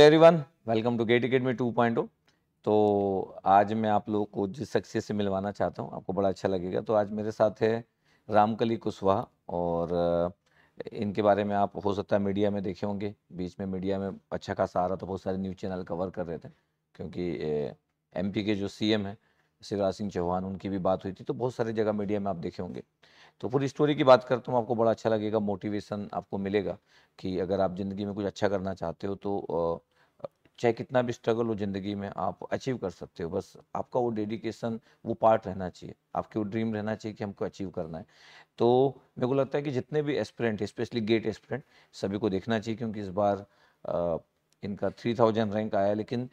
Everyone welcome to GATE Academy ओ तो आज मैं आप लोगों को जिस शख्सियत से मिलवाना चाहता हूँ आपको बड़ा अच्छा लगेगा तो आज मेरे साथ है रामकली कुशवाहा और इनके बारे में आप हो सकता है मीडिया में देखे होंगे बीच में मीडिया में अच्छा खासा आ रहा था बहुत सारे न्यूज़ चैनल कवर कर रहे थे क्योंकि एम के जो सी एम है शिवराज सिंह चौहान उनकी भी बात हुई थी तो बहुत सारी जगह मीडिया में आप देखे होंगे तो पूरी स्टोरी की बात करता हूँ आपको बड़ा अच्छा लगेगा मोटिवेशन आपको मिलेगा कि अगर आप ज़िंदगी में कुछ अच्छा करना चाहते हो तो चाहे कितना भी स्ट्रगल हो ज़िंदगी में आप अचीव कर सकते हो बस आपका वो डेडिकेशन वो पार्ट रहना चाहिए आपके वो ड्रीम रहना चाहिए कि हमको अचीव करना है तो मेरे को लगता है कि जितने भी एस्पिरेंट स्पेशली गेट एस्पिरेंट सभी को देखना चाहिए क्योंकि इस बार इनका थ्री थाउजेंड रैंक आया लेकिन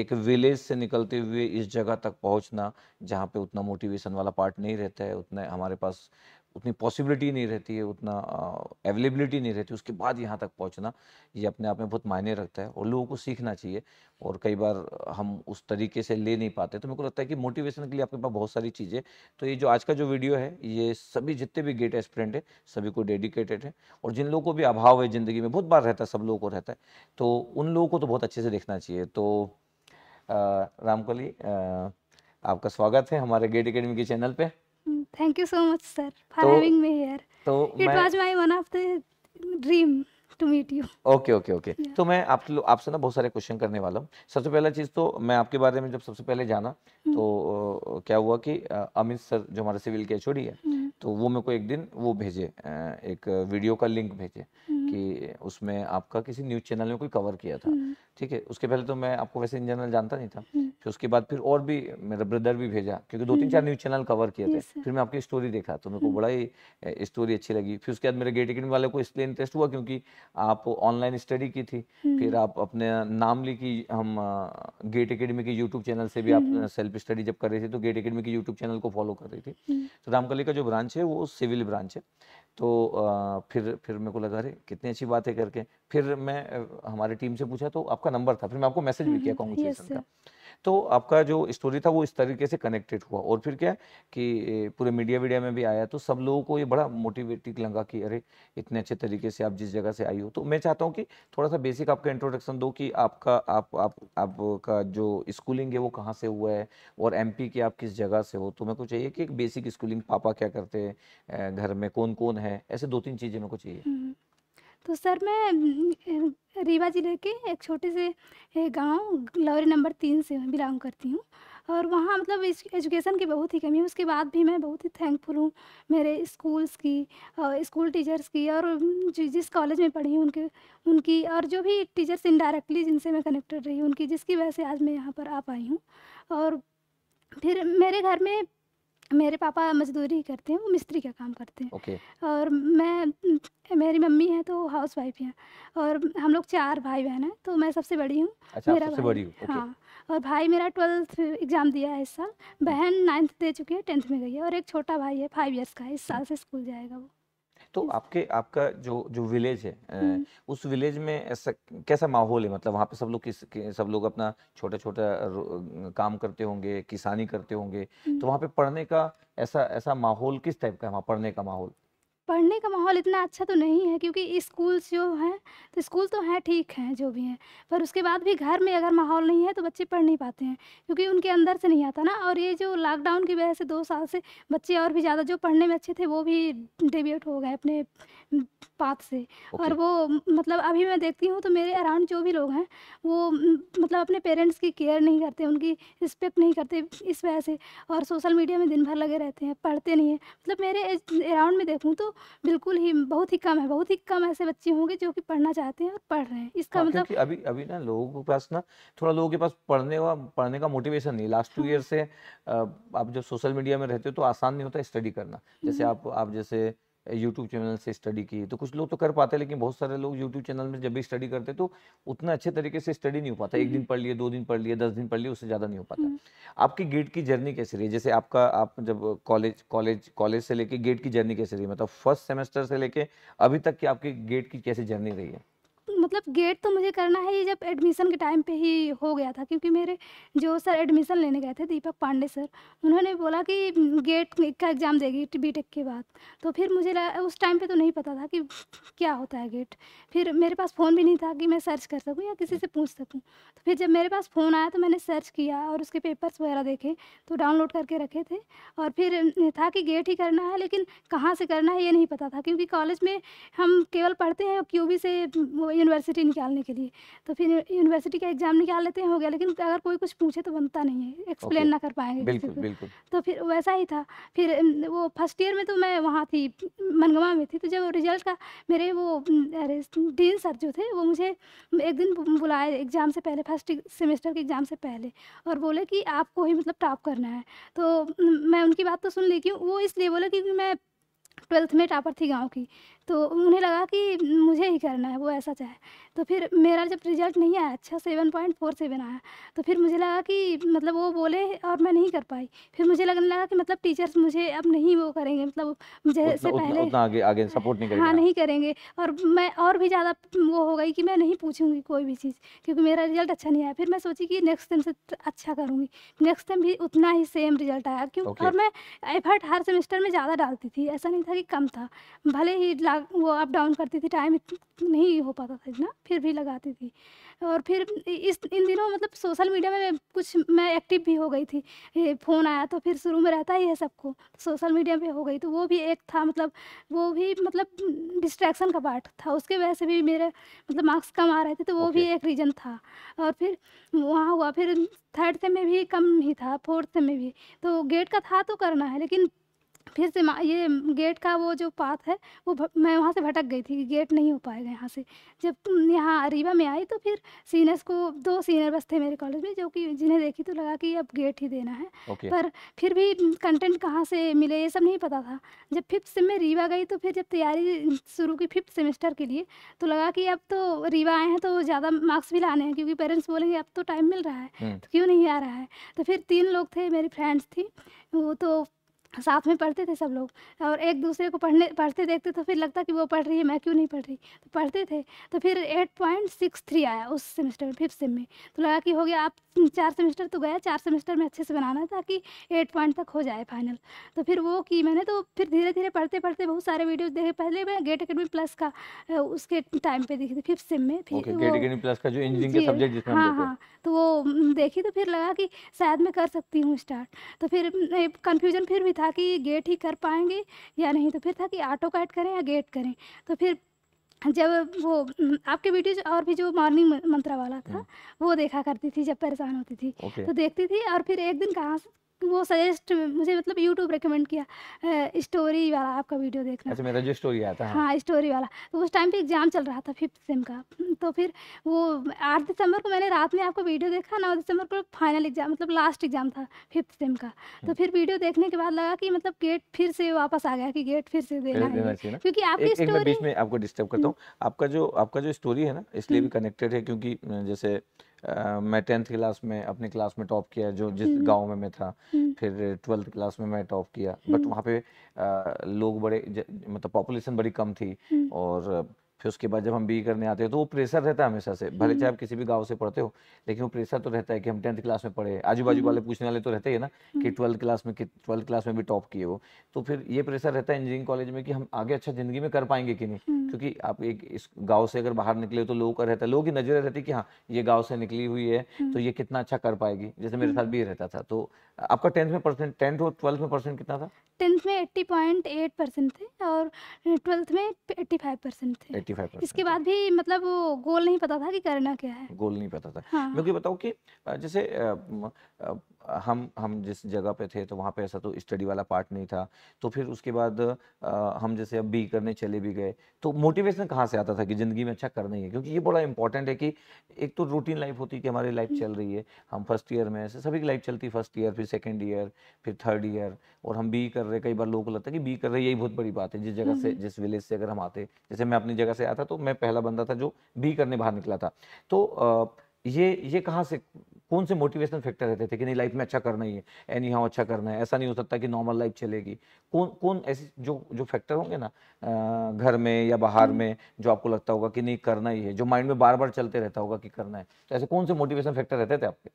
एक विलेज से निकलते हुए इस जगह तक पहुंचना जहां पे उतना मोटिवेशन वाला पार्ट नहीं रहता है उतना हमारे पास उतनी पॉसिबिलिटी नहीं रहती है उतना अवेलेबिलिटी नहीं रहती उसके बाद यहाँ तक पहुँचना ये अपने आप में बहुत मायने रखता है और लोगों को सीखना चाहिए और कई बार हम उस तरीके से ले नहीं पाते तो मेरे को लगता है कि मोटिवेशन के लिए आपके पास बहुत सारी चीज़ें तो ये जो आज का जो वीडियो है ये सभी जितने भी गेट एस्पिरेंट है सभी को डेडिकेटेड है और जिन लोगों को भी अभाव है ज़िंदगी में बहुत बार रहता है सब लोगों को रहता है तो उन लोगों को तो बहुत अच्छे से देखना चाहिए तो रामकली आपका स्वागत है हमारे गेट अकेडमी के चैनल पर Thank you so much, sir, for तो, having me here. तो It was my one of the dream. To meet you okay okay okay तो मैं आप आपसे ना बहुत सारे क्वेश्चन करने वाला हूँ सबसे पहला चीज़ तो मैं आपके बारे में जब सबसे पहले जाना हम्म। तो क्या हुआ कि अमित सर जो हमारे सिविल के छोड़ी है हम्म। तो वो मेरे को एक दिन वो भेजे एक वीडियो का लिंक भेजे हम्म। कि उसमें आपका किसी न्यूज़ चैनल में कोई कवर किया था ठीक है उसके पहले तो मैं आपको वैसे इन जनरल जानता नहीं था फिर उसके बाद फिर और भी मेरा ब्रदर भी भेजा क्योंकि दो तीन चार न्यूज़ चैनल कवर किए थे फिर मैं आपकी स्टोरी देखा तो मेरे को बड़ा ही स्टोरी अच्छी लगी फिर उसके बाद मेरे गेट वाले को इसलिए इंटरेस्ट हुआ क्योंकि आप ऑनलाइन स्टडी की थी हम्म। फिर आप अपने नाम लिखी हम गेट अकेडमी के यूट्यूब चैनल से भी आप सेल्फ हम्म। स्टडी जब कर रहे थे तो गेट अकेडमी के यूट्यूब चैनल को फॉलो कर रही थी तो, हम्म। तो रामकली का जो ब्रांच है वो सिविल ब्रांच है तो फिर फिर मेरे को लगा रहे कितनी अच्छी बात है करके फिर मैं हमारी टीम से पूछा तो आपका नंबर था फिर मैं आपको मैसेज भी किया कॉन्ग्रेचुलेसन का तो आपका जो स्टोरी था वो इस तरीके से कनेक्टेड हुआ और फिर क्या कि पूरे मीडिया वीडिया में भी आया तो सब लोगों को ये बड़ा मोटिवेटिंग लगा कि अरे इतने अच्छे तरीके से आप जिस जगह से आई हो तो मैं चाहता हूँ कि थोड़ा सा बेसिक आपका इंट्रोडक्शन दो कि आपका आप आप आपका जो स्कूलिंग है वो कहाँ से हुआ है और एम की आप किस जगह से हो तो मेरे को चाहिए कि एक बेसिक स्कूलिंग पापा क्या करते हैं घर में कौन कौन है ऐसे दो तीन चीज़ें मेरे को चाहिए हम्म। तो सर मैं रीवा ज़िले के एक छोटे से गांव लौरी नंबर तीन से बिलोंग करती हूँ और वहाँ मतलब इस एजुकेशन की बहुत ही कमी है उसके बाद भी मैं बहुत ही थैंकफुल हूँ मेरे स्कूल्स की स्कूल टीचर्स की और जिस कॉलेज में पढ़ी हूँ उनके उनकी और जो भी टीचर्स इनडायरेक्टली जिनसे मैं कनेक्टेड रही उनकी जिसकी वजह से आज मैं यहाँ पर आ पाई हूँ और फिर मेरे घर में मेरे पापा मजदूरी करते हैं वो मिस्त्री का काम करते हैं okay. और मैं मेरी मम्मी है तो हाउस वाइफ है और हम लोग चार भाई बहन हैं तो मैं सबसे बड़ी हूँ अच्छा, मेरा सबसे बड़ी okay. हाँ और भाई मेरा ट्वेल्थ एग्ज़ाम दिया है इस साल बहन नाइन्थ दे चुकी है टेंथ में गई है और एक छोटा भाई है फाइव ईयर्स का है इस साल से स्कूल जाएगा वो तो आपके आपका जो जो विलेज है हम्म। उस विलेज में ऐसा कैसा माहौल है मतलब वहाँ पे सब लोग किस सब लोग अपना छोटा छोटा काम करते होंगे किसानी करते होंगे हम्म। तो वहाँ पे पढ़ने का ऐसा ऐसा माहौल किस टाइप का है वहाँ पढ़ने का माहौल पढ़ने का माहौल इतना अच्छा तो नहीं है क्योंकि स्कूल्स जो हैं तो स्कूल तो हैं ठीक हैं जो भी हैं पर उसके बाद भी घर में अगर माहौल नहीं है तो बच्चे पढ़ नहीं पाते हैं क्योंकि उनके अंदर से नहीं आता ना और ये जो लॉकडाउन की वजह से दो साल से बच्चे और भी ज़्यादा जो पढ़ने में अच्छे थे वो भी डेब्यूट हो गए अपने पाथ से okay. और वो मतलब अभी मैं देखती हूँ तो मेरे अराउंड जो भी लोग हैं वो मतलब अपने पेरेंट्स की केयर नहीं करते उनकी रिस्पेक्ट नहीं करते इस वजह से और सोशल मीडिया में दिन भर लगे रहते हैं पढ़ते नहीं हैं मतलब मेरे अराउंड में देखूँ तो बिल्कुल ही बहुत ही कम है बहुत ही कम ऐसे बच्चे होंगे जो कि पढ़ना चाहते हैं और पढ़ रहे हैं इसका हाँ, मतलब अभी अभी ना लोगों के पास ना थोड़ा लोगों के पास पढ़ने का पढ़ने का मोटिवेशन नहीं लास्ट टू ईयर से आप जब सोशल मीडिया में रहते हो तो आसान नहीं होता स्टडी करना जैसे हम्म। आप आप जैसे यूट्यूब चैनल से स्टडी की तो कुछ लोग तो कर पाते हैं लेकिन बहुत सारे लोग यूट्यूब चैनल में जब भी स्टडी करते तो उतना अच्छे तरीके से स्टडी नहीं हो पाता एक दिन पढ़ लिए दो दिन पढ़ लिए दस दिन पढ़ लिए उससे ज़्यादा नहीं हो पाता हम्म। आपकी गेट की जर्नी कैसी रही जैसे आपका आप जब कॉलेज कॉलेज कॉलेज से लेके गेट की जर्नी कैसी रही मतलब फर्स्ट सेमेस्टर से लेके अभी तक की आपकी गेट की कैसी जर्नी रही है मतलब गेट तो मुझे करना है ये जब एडमिशन के टाइम पे ही हो गया था क्योंकि मेरे जो सर एडमिशन लेने गए थे दीपक पांडे सर उन्होंने बोला कि गेट का एग्ज़ाम देगी बी टेक के बाद तो फिर मुझे उस टाइम पे तो नहीं पता था कि क्या होता है गेट फिर मेरे पास फ़ोन भी नहीं था कि मैं सर्च कर सकूँ या किसी से पूछ सकूँ तो फिर जब मेरे पास फ़ोन आया तो मैंने सर्च किया और उसके पेपर्स वगैरह देखे तो डाउनलोड करके रखे थे और फिर था कि गेट ही करना है लेकिन कहाँ से करना है ये नहीं पता था क्योंकि कॉलेज में हम केवल पढ़ते हैं क्यों क्यूबी से यूनिवर्सिटी यूनिवर्सिटी निकालने के लिए तो फिर यूनिवर्सिटी का एग्ज़ाम निकाल लेते हैं हो गया लेकिन अगर कोई कुछ पूछे तो बनता नहीं है एक्सप्लेन okay. ना कर पाएंगे बिल्कुल, बिल्कुल। तो फिर वैसा ही था फिर वो फर्स्ट ईयर में तो मैं वहाँ थी मनगवा में थी तो जब रिजल्ट का मेरे वो अरे डीन सर जो थे वो मुझे एक दिन बुलाए एग्ज़ाम से पहले फर्स्ट सेमेस्टर के एग्ज़ाम से पहले और बोले कि आपको ही मतलब टॉप करना है तो मैं उनकी बात तो सुन ली क्यों वो इसलिए बोले क्योंकि मैं ट्वेल्थ में टॉपर थी गांव की तो उन्हें लगा कि मुझे ही करना है वो ऐसा चाहे तो फिर मेरा जब रिज़ल्ट नहीं आया अच्छा सेवन पॉइंट फोर सेवन आया तो फिर मुझे लगा कि मतलब वो बोले और मैं नहीं कर पाई फिर मुझे लगने लगा कि मतलब टीचर्स मुझे अब नहीं वो करेंगे मतलब जैसे पहले उतना आगे आगे सपोर्ट नहीं करेंगे हाँ नहीं करेंगे और मैं और भी ज़्यादा वो हो गई कि मैं नहीं पूछूंगी कोई भी चीज़ क्योंकि मेरा रिज़ल्ट अच्छा नहीं आया फिर मैं सोची कि नेक्स्ट टाइम से अच्छा करूँगी नेक्स्ट टाइम भी उतना ही सेम रिज़ल्ट आया क्यों और मैं एफर्ट हर सेमेस्टर में ज़्यादा डालती थी ऐसा नहीं था कि कम था भले ही वो अप डाउन करती थी टाइम नहीं हो पाता था इतना फिर भी लगाती थी और फिर इस इन दिनों मतलब सोशल मीडिया में कुछ मैं एक्टिव भी हो गई थी फ़ोन आया तो फिर शुरू में रहता ही है सबको सोशल मीडिया पे हो गई तो वो भी एक था मतलब वो भी मतलब डिस्ट्रैक्शन का पार्ट था उसके वजह से भी मेरे मतलब मार्क्स कम आ रहे थे तो वो okay. भी एक रीज़न था और फिर वहाँ हुआ फिर थर्ड से में भी कम ही था फोर्थ से में भी तो गेट का था तो करना है लेकिन फिर से ये गेट का वो जो पाथ है वो मैं वहाँ से भटक गई थी गेट नहीं हो पाएगा यहाँ से जब यहाँ रीवा में आई तो फिर सीनियर्स को दो सीनियर बस थे मेरे कॉलेज में जो कि जिन्हें देखी तो लगा कि अब गेट ही देना है okay. पर फिर भी कंटेंट कहाँ से मिले ये सब नहीं पता था जब फिफ्थ से मैं रीवा गई तो फिर जब तैयारी शुरू की फिफ्थ सेमेस्टर के लिए तो लगा कि अब तो रीवा आए हैं तो ज़्यादा मार्क्स भी लाने हैं क्योंकि पेरेंट्स बोलेंगे अब तो टाइम मिल रहा है हम्म। तो क्यों नहीं आ रहा है तो फिर तीन लोग थे मेरी फ्रेंड्स थी वो तो साथ में पढ़ते थे सब लोग और एक दूसरे को पढ़ने पढ़ते देखते तो फिर लगता कि वो पढ़ रही है मैं क्यों नहीं पढ़ रही तो पढ़ते थे तो फिर एट पॉइंट सिक्स थ्री आया उस सेमेस्टर में फिफ्थ सेम में तो लगा कि हो गया आप चार सेमेस्टर तो गया चार सेमेस्टर में अच्छे से बनाना ताकि एट पॉइंट तक हो जाए फाइनल तो फिर वो की मैंने तो फिर धीरे धीरे पढ़ते पढ़ते बहुत सारे वीडियोज़ देखे पहले मैं गेट अकेडमी प्लस का उसके टाइम पर देखी थी फिफ्थ सेम में फिर प्लस का जो इंजीनियरिंग के सब्जेक्ट हाँ हाँ तो वो देखी तो फिर लगा कि शायद मैं कर सकती हूँ स्टार्ट तो फिर कन्फ्यूजन फिर भी था कि गेट ही कर पाएंगे या नहीं तो फिर था कि ऑटो कट करें या गेट करें तो फिर जब वो आपके वीडियो और भी जो मॉर्निंग मंत्रा वाला था हम्म। वो देखा करती थी जब परेशान होती थी तो देखती थी और फिर एक दिन कहाँ वो सजेस्ट मुझे मतलब यूट्यूब रिकमेंड किया स्टोरी वाला आपका वीडियो देखना अच्छा मेरा जो स्टोरी आया था हाँ स्टोरी हाँ, वाला तो उस टाइम पे एग्जाम चल रहा था फिफ्थ सेम का तो फिर वो आठ दिसंबर को मैंने रात में आपका वीडियो देखा नौ दिसंबर को फाइनल एग्जाम मतलब लास्ट एग्जाम था फिफ्थ सेम का तो हम्म। फिर वीडियो देखने के बाद लगा कि मतलब गेट फिर से वापस आ गया कि गेट फिर से देना क्योंकि आपकी स्टोरी में आपको डिस्टर्ब करता हूँ हम्म। आपका जो आपका जो स्टोरी है ना इसलिए भी कनेक्टेड हम्म। है क्योंकि जैसे मैं टेंथ क्लास में अपने क्लास में टॉप किया जो जिस हम्म। गांव में मैं था हम्म। फिर ट्वेल्थ क्लास में मैं टॉप किया बट हम्म। वहाँ पे आ, लोग बड़े ज, मतलब पॉपुलेशन बड़ी कम थी और फिर उसके बाद जब हम बी करने आते हैं तो वो प्रेशर रहता है हमेशा से भले हम्म। चाहे आप किसी भी गांव से पढ़ते हो लेकिन वो प्रेशर तो रहता है कि हम टेंथ क्लास में पढ़े आजू बाजू हम्म। वाले पूछने वाले तो रहते ही ना कि ट्वेल्थ हम्म। क्लास में ट्वेल्थ क्लास में भी टॉप किए वो तो फिर ये प्रेशर रहता है इंजीनियरिंग कॉलेज में कि हम आगे अच्छा जिंदगी में कर पाएंगे कि नहीं क्योंकि आप एक इस गाँव से अगर बाहर निकले तो लोगों का रहता है लोगों की नजरें रहती कि हाँ ये गाँव से निकली हुई है तो ये कितना अच्छा कर पाएगी जैसे मेरे साथ भी रहता था तो आपका टेंथ में परसेंट टेंथ और ट्वेल्थ में परसेंट कितना था टेंथ में एट्टी पॉइंट एट परसेंट थे और ट्वेल्थ में एट्टी फाइव परसेंट थे 85 इसके बाद भी मतलब वो गोल नहीं पता था कि करना क्या है गोल नहीं पता था हाँ। मैं बताऊँ कि जैसे हम हम जिस जगह पे थे तो वहाँ पे ऐसा तो स्टडी वाला पार्ट नहीं था तो फिर उसके बाद आ, हम जैसे अब बी करने चले भी गए तो मोटिवेशन कहाँ से आता था कि ज़िंदगी में अच्छा करना ही है क्योंकि ये बड़ा इंपॉर्टेंट है कि एक तो रूटीन लाइफ होती है कि हमारी लाइफ चल रही है हम फर्स्ट ईयर में ऐसे सभी की लाइफ चलती फर्स्ट ईयर फिर सेकेंड ईयर फिर थर्ड ईयर और हम बी कर रहे कई बार लोगों को लगता है कि बी कर रहे यही बहुत बड़ी बात है जिस जगह से हम्म। जिस विलेज से अगर हम आते जैसे मैं अपनी जगह से आता तो मैं पहला बंदा था जो बी करने बाहर निकला था तो ये ये कहाँ से कौन से मोटिवेशनल फैक्टर रहते थे कि नहीं लाइफ में अच्छा करना ही है एनी हाउ अच्छा करना है ऐसा नहीं हो सकता कि नॉर्मल लाइफ चलेगी कौन कौन ऐसे जो जो फैक्टर होंगे ना घर में या बाहर हम्म। में जो आपको लगता होगा कि नहीं करना ही है जो माइंड में बार बार चलते रहता होगा कि करना है तो ऐसे कौन से मोटिवेशन फैक्टर रहते थे आपके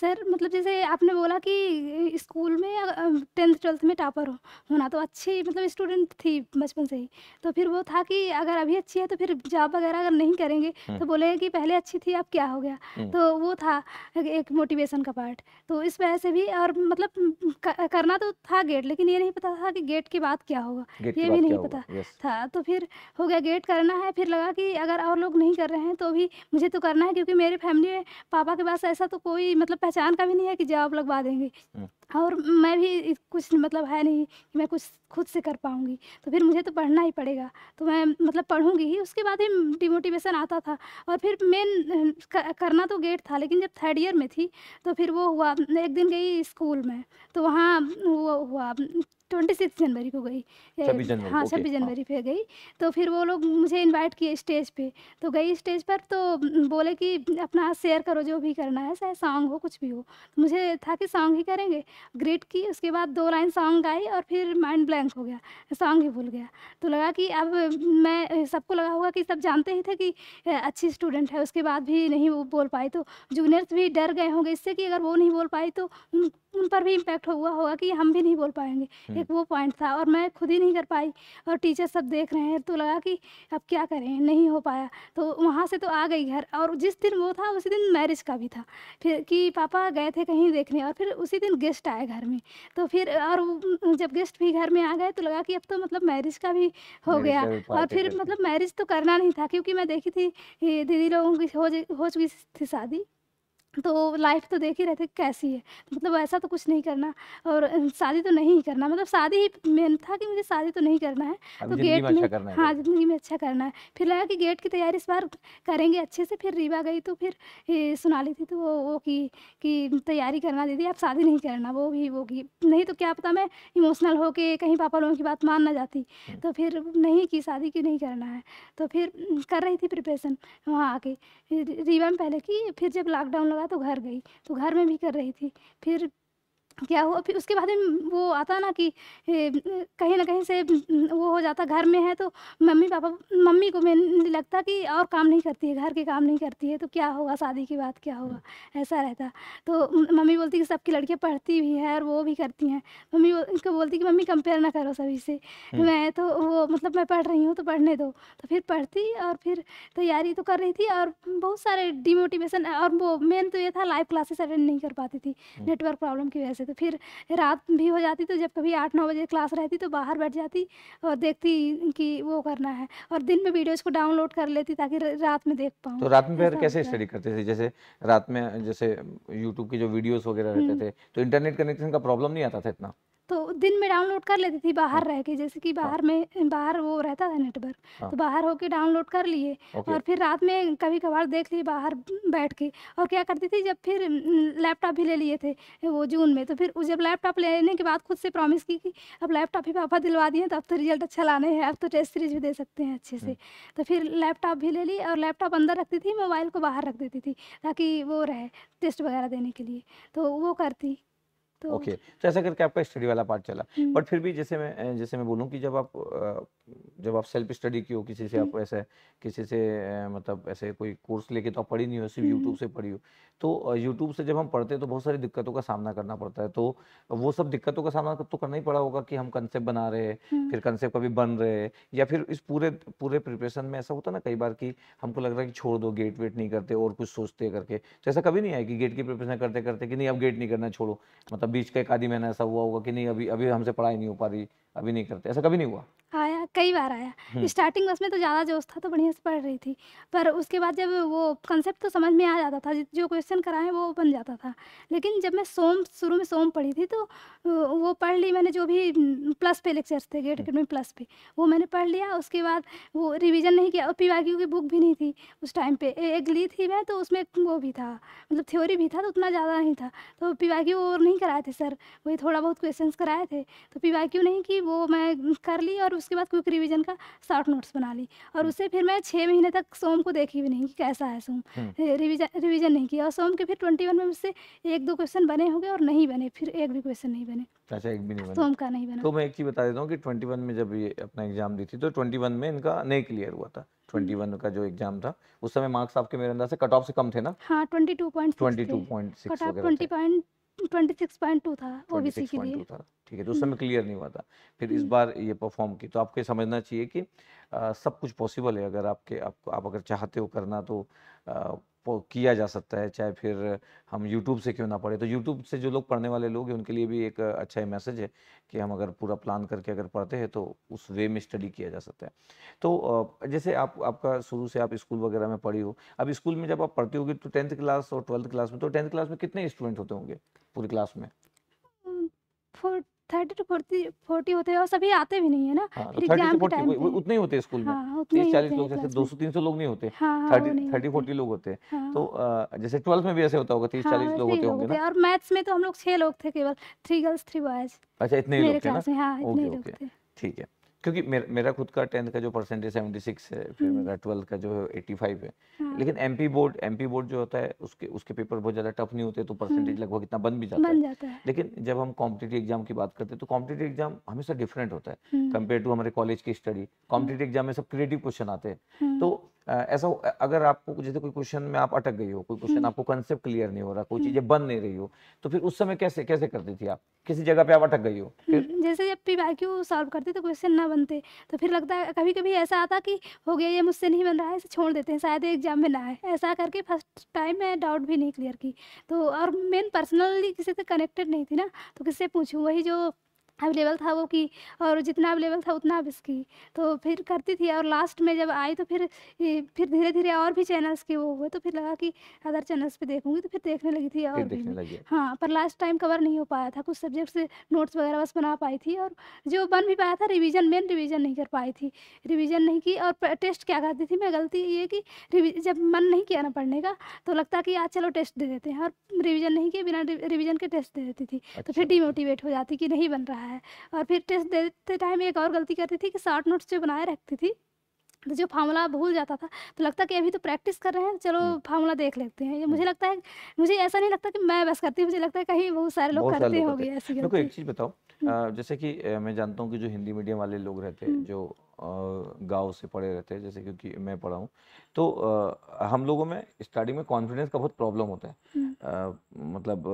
सर मतलब जैसे आपने बोला कि स्कूल में टेंथ ट्वेल्थ में टॉपर होना तो अच्छी मतलब स्टूडेंट थी बचपन से ही तो फिर वो था कि अगर अभी अच्छी है तो फिर जॉब वगैरह अगर नहीं करेंगे तो बोले कि पहले अच्छी थी अब क्या हो गया तो वो था एक मोटिवेशन का पार्ट तो इस वजह से भी और मतलब करना तो था गेट लेकिन ये नहीं पता था कि गेट के बाद क्या होगा ये भी नहीं पता था तो फिर हो गया गेट करना है फिर लगा कि अगर और लोग नहीं कर रहे हैं तो भी मुझे तो करना है क्योंकि मेरे फैमिली में पापा के पास ऐसा तो कोई मतलब मतलब पहचान का भी नहीं है कि जॉब लगवा देंगे हम्म। और मैं भी कुछ मतलब है नहीं कि मैं कुछ खुद से कर पाऊँगी तो फिर मुझे तो पढ़ना ही पड़ेगा तो मैं मतलब पढ़ूँगी ही उसके बाद ही डिमोटिवेशन आता था और फिर मेन करना तो गेट था लेकिन जब थर्ड ईयर में थी तो फिर वो हुआ एक दिन गई स्कूल में तो वहाँ वो हुआ ट्वेंटी सिक्स जनवरी को गई हाँ छब्बीस हाँ। जनवरी पे गई तो फिर वो लोग मुझे इनवाइट किए स्टेज पे तो गई स्टेज पर तो बोले कि अपना शेयर करो जो भी करना है चाहे सॉन्ग हो कुछ भी हो तो मुझे था कि सॉन्ग ही करेंगे ग्रेट की उसके बाद दो लाइन सॉन्ग गाई और फिर माइंड ब्लैंक हो गया सॉन्ग ही भूल गया तो लगा कि अब मैं सबको लगा होगा कि सब जानते ही थे कि अच्छी स्टूडेंट है उसके बाद भी नहीं वो बोल पाई तो जूनियर्स भी डर गए होंगे इससे कि अगर वो नहीं बोल पाई तो उन पर भी इम्पैक्ट हुआ होगा कि हम भी नहीं बोल पाएंगे हम्म। एक वो पॉइंट था और मैं खुद ही नहीं कर पाई और टीचर सब देख रहे हैं तो लगा कि अब क्या करें नहीं हो पाया तो वहाँ से तो आ गई घर और जिस दिन वो था उसी दिन मैरिज का भी था फिर कि पापा गए थे कहीं देखने और फिर उसी दिन गेस्ट आए घर में तो फिर और जब गेस्ट भी घर में आ गए तो लगा कि अब तो मतलब मैरिज का भी हो गया और फिर मतलब मैरिज तो करना नहीं था क्योंकि मैं देखी थी दीदी लोगों की हो चुकी थी शादी तो लाइफ तो देख ही रहे थे कैसी है तो मतलब ऐसा तो कुछ नहीं करना और शादी तो नहीं करना मतलब शादी ही मेन था कि मुझे शादी तो नहीं करना है हाँ, तो गेट में अच्छा हाँ ज़िंदगी में अच्छा करना है फिर लगा कि गेट की तैयारी इस बार करेंगे अच्छे से फिर रीवा गई तो फिर सुना ली थी तो वो वो की कि तैयारी करना दीदी आप शादी नहीं करना वो भी वो की नहीं तो क्या पता मैं इमोशनल होके कहीं पापा लोगों की बात मान ना जाती हम्म। तो फिर नहीं की शादी की नहीं करना है तो फिर कर रही थी प्रिपरेशन वहाँ आके रीवा में पहले की फिर जब लॉकडाउन लगा तो घर गई तो घर में भी कर रही थी फिर क्या हुआ फिर उसके बाद वो आता ना कि कहीं ना कहीं से वो हो जाता घर में है तो मम्मी पापा मम्मी को मैं लगता कि और काम नहीं करती है घर के काम नहीं करती है तो क्या होगा शादी के बाद क्या होगा हम्म। ऐसा रहता तो मम्मी बोलती कि सबकी लड़कियाँ पढ़ती भी हैं और वो भी करती हैं मम्मी उनको बोलती कि मम्मी कंपेयर ना करो सभी से हम्म। मैं तो वो मतलब मैं पढ़ रही हूँ तो पढ़ने दो तो फिर पढ़ती और फिर तैयारी तो कर रही थी और बहुत सारे डिमोटिवेशन और वो मेन तो ये था लाइव क्लासेस अटेंड नहीं कर पाती थी नेटवर्क प्रॉब्लम हम्म। की वजह से तो फिर रात भी हो जाती तो जब कभी आठ नौ बजे क्लास रहती तो बाहर बैठ जाती और देखती कि वो करना है और दिन में वीडियोज़ को डाउनलोड कर लेती ताकि रात में देख पाऊँ तो रात में फिर कैसे स्टडी करते थे जैसे रात में जैसे यूट्यूब की जो वीडियोज़ वगैरह रहते हम्म। थे तो इंटरनेट कनेक्शन का प्रॉब्लम नहीं आता था इतना तो दिन में डाउनलोड कर लेती थी बाहर हाँ। रह के जैसे कि हाँ। बाहर में बाहर वो रहता था नेटवर्क हाँ। तो बाहर होके डाउनलोड कर लिए और फिर रात में कभी कभार देख लिए बाहर बैठ के और क्या करती थी जब फिर लैपटॉप भी ले लिए थे वो जून में तो फिर जब लैपटॉप लेने के बाद खुद से प्रॉमिस की कि अब लैपटॉप ही पापा दिलवा दिए तो अब तो रिजल्ट अच्छा लाने हैं अब तो टेस्ट सीरीज भी दे सकते हैं अच्छे से तो फिर लैपटॉप भी ले ली और लैपटॉप अंदर रखती थी मोबाइल को बाहर रख देती थी ताकि वो रहे टेस्ट वगैरह देने के लिए तो वो करती तो ओके okay. तो ऐसा करके आपका स्टडी वाला पार्ट चला हम्म। बट फिर भी जैसे मैं जैसे मैं बोलूँ कि जब आप जब आप सेल्फ स्टडी की हो किसी से आप हम्म। ऐसे किसी से मतलब ऐसे कोई कोर्स लेके तो आप पढ़ी नहीं हो सिर्फ यूट्यूब हम्म। से पढ़ी हो तो यूट्यूब से जब हम पढ़ते हैं तो बहुत सारी दिक्कतों का सामना करना पड़ता है तो वो सब दिक्कतों का सामना तो करना ही पड़ा होगा कि हम कंसेप्ट बना रहे हैं हम्म। फिर कंसेप्ट कभी बन रहे हैं या फिर इस पूरे पूरे प्रिपरेशन में ऐसा होता ना कई बार कि हमको लग रहा है कि छोड़ दो गेट वेट नहीं करते और कुछ सोचते करके तो ऐसा कभी नहीं आया कि गेट की प्रिपरेशन करते करते कि नहीं अब गेट नहीं करना छोड़ो मतलब बीच का एक आधी महीना ऐसा हुआ होगा कि नहीं अभी अभी हमसे पढ़ाई नहीं हो पा रही अभी नहीं करते ऐसा कभी नहीं हुआ आया कई बार आया स्टार्टिंग बस में तो ज़्यादा जोश था तो बढ़िया से पढ़ रही थी पर उसके बाद जब वो कंसेप्ट तो समझ में आ जाता था जो क्वेश्चन कराएं वो बन जाता था लेकिन जब मैं सोम शुरू में सोम पढ़ी थी तो वो पढ़ ली मैंने जो भी प्लस पे लेक्चर्स थे गेट में प्लस पे वो मैंने पढ़ लिया उसके बाद वो रिविज़न नहीं किया और पी की बुक भी नहीं थी उस टाइम पर एक ली थी मैं तो उसमें वो भी था मतलब थ्योरी भी था तो उतना ज़्यादा नहीं था तो पी वाई वो नहीं कराए थे सर वही थोड़ा बहुत क्वेश्चन कराए थे तो पी वाई नहीं की वो मैं कर ली और उसके बाद क्विक रिविजन का शॉर्ट नोट्स बना ली और हम्म। उसे फिर मैं छः महीने तक सोम को देखी भी नहीं कि कैसा है सोम रिविजन हम्म। रिविजन नहीं किया और सोम के फिर ट्वेंटी में मुझसे एक दो क्वेश्चन बने होंगे और नहीं बने फिर एक भी क्वेश्चन नहीं बने अच्छा एक भी नहीं बना सोम का नहीं बना तो मैं एक चीज बता देता हूँ कि ट्वेंटी में जब ये अपना एग्जाम दी थी तो ट्वेंटी में इनका नहीं क्लियर हुआ था 21 हम्म। का जो एग्जाम था उस समय मार्क्स आपके मेरे अंदर से कट ऑफ से कम थे ना हाँ 22.6 22.6 कट ऑफ 20.26.2 था ओबीसी के लिए ठीक है तो उस समय क्लियर हम्म। नहीं हुआ था फिर इस हम्म। बार ये परफॉर्म की तो आपको समझना चाहिए कि आ, सब कुछ पॉसिबल है अगर आपके आप, आप अगर चाहते हो करना तो आ, किया जा सकता है चाहे फिर हम यूट्यूब से क्यों ना पढ़े तो यूट्यूब से जो लोग पढ़ने वाले लोग हैं उनके लिए भी एक अच्छा ही मैसेज है कि हम अगर पूरा प्लान करके अगर पढ़ते हैं तो उस वे में स्टडी किया जा सकता है तो जैसे आप आपका शुरू से आप स्कूल वगैरह में पढ़ी हो अब स्कूल में जब आप पढ़ती होगी तो टेंथ क्लास और ट्वेल्थ क्लास में तो टेंथ क्लास में कितने स्टूडेंट होते होंगे पूरी क्लास में hmm, thirty to forty forty होते हैं और सभी आते भी नहीं है ना हाँ, एग्जाम के टाइम उतने ही होते हैं स्कूल में हाँ, तीस चालीस लोग जैसे दो सौ तीन सौ लोग नहीं होते हाँ, थर्टी फोर्टी लोग होते हैं तो जैसे ट्वेल्थ में भी ऐसे होता होगा तीस चालीस लोग होते होंगे और मैथ्स में तो हम लोग छह लोग थे केवल थ्री गर्ल्स थ्री बॉयज अच्छा इतने ठीक है क्योंकि मेरा, मेरा खुद का टेंथ का जो परसेंटेज सेवेंटी सिक्स है फिर हम्म। मेरा ट्वेल्थ का जो एट्टी फाइव है हाँ। लेकिन एमपी बोर्ड एमपी बोर्ड जो होता है उसके उसके पेपर बहुत ज़्यादा टफ नहीं होते तो परसेंटेज हम्म। लगभग इतना बन भी जाता, बन जाता है।, है लेकिन जब हम कॉम्पिटेटिव एग्जाम की बात करते हैं तो कॉम्पिटेटिव एग्जाम हमेशा डिफरेंट होता है कम्पेयर हम्म। टू हमारे कॉलेज की स्टडी कॉम्पिटेटिव एग्जाम में सब क्रिएटिव क्वेश्चन आते हैं तो ऐसा अगर आपको जैसे कोई क्वेश्चन में आप अटक गई हो कोई क्वेश्चन हम्म। आपको कंसेप्ट क्लियर नहीं हो रहा कोई हम्म। चीजें बन नहीं रही हो तो फिर उस समय कैसे कैसे करती थी आप किसी जगह पे आप अटक गई हो हम्म, जैसे जब पी वाई क्यू सॉल्व करते तो क्वेश्चन ना बनते तो फिर लगता है कभी कभी ऐसा आता कि हो गया ये मुझसे नहीं बन रहा है इसे छोड़ देते हैं शायद एग्जाम में ना आए ऐसा करके फर्स्ट टाइम मैं डाउट भी नहीं क्लियर की तो और मेन पर्सनली किसी से कनेक्टेड नहीं थी ना तो किससे पूछूँ वही जो अवेलेबल था वो की और जितना अवेलेबल था उतना अब इसकी तो फिर करती थी और लास्ट में जब आई तो फिर फिर धीरे धीरे और भी चैनल्स के वो हुए तो फिर लगा कि अदर चैनल्स पे देखूंगी तो फिर देखने लगी थी और भी हाँ पर लास्ट टाइम कवर नहीं हो पाया था कुछ सब्जेक्ट से नोट्स वगैरह बस बना पाई थी और जो बन भी पाया था रिविज़न मेन रिविज़न नहीं कर पाई थी रिविज़न नहीं की और टेस्ट क्या करती थी मैं गलती ये कि जब मन नहीं किया ना पढ़ने का तो लगता कि आज चलो टेस्ट दे देते हैं और रिविज़न नहीं किए बिना रिविज़न के टेस्ट दे देती थी तो फिर डिमोटिवेट अच्छा। हो जाती कि नहीं बन रहा है और फिर टेस्ट देते टाइम एक और गलती करती थी कि शॉर्ट नोट्स जो बनाए रखती थी तो जो फार्मूला भूल जाता था तो लगता कि अभी तो प्रैक्टिस कर रहे हैं चलो फार्मूला देख लेते हैं मुझे लगता है मुझे ऐसा नहीं लगता कि मैं बस करती हूँ मुझे लगता है कहीं बहुत सारे लोग करते होंगे ऐसी देखो एक चीज़ बताओ जैसे कि मैं जानता हूँ कि जो हिंदी मीडियम वाले लोग रहते हैं जो गांव से पढ़े रहते हैं जैसे क्योंकि मैं पढ़ा हूँ तो हम लोगों में स्टार्टिंग में कॉन्फिडेंस का बहुत प्रॉब्लम होता है मतलब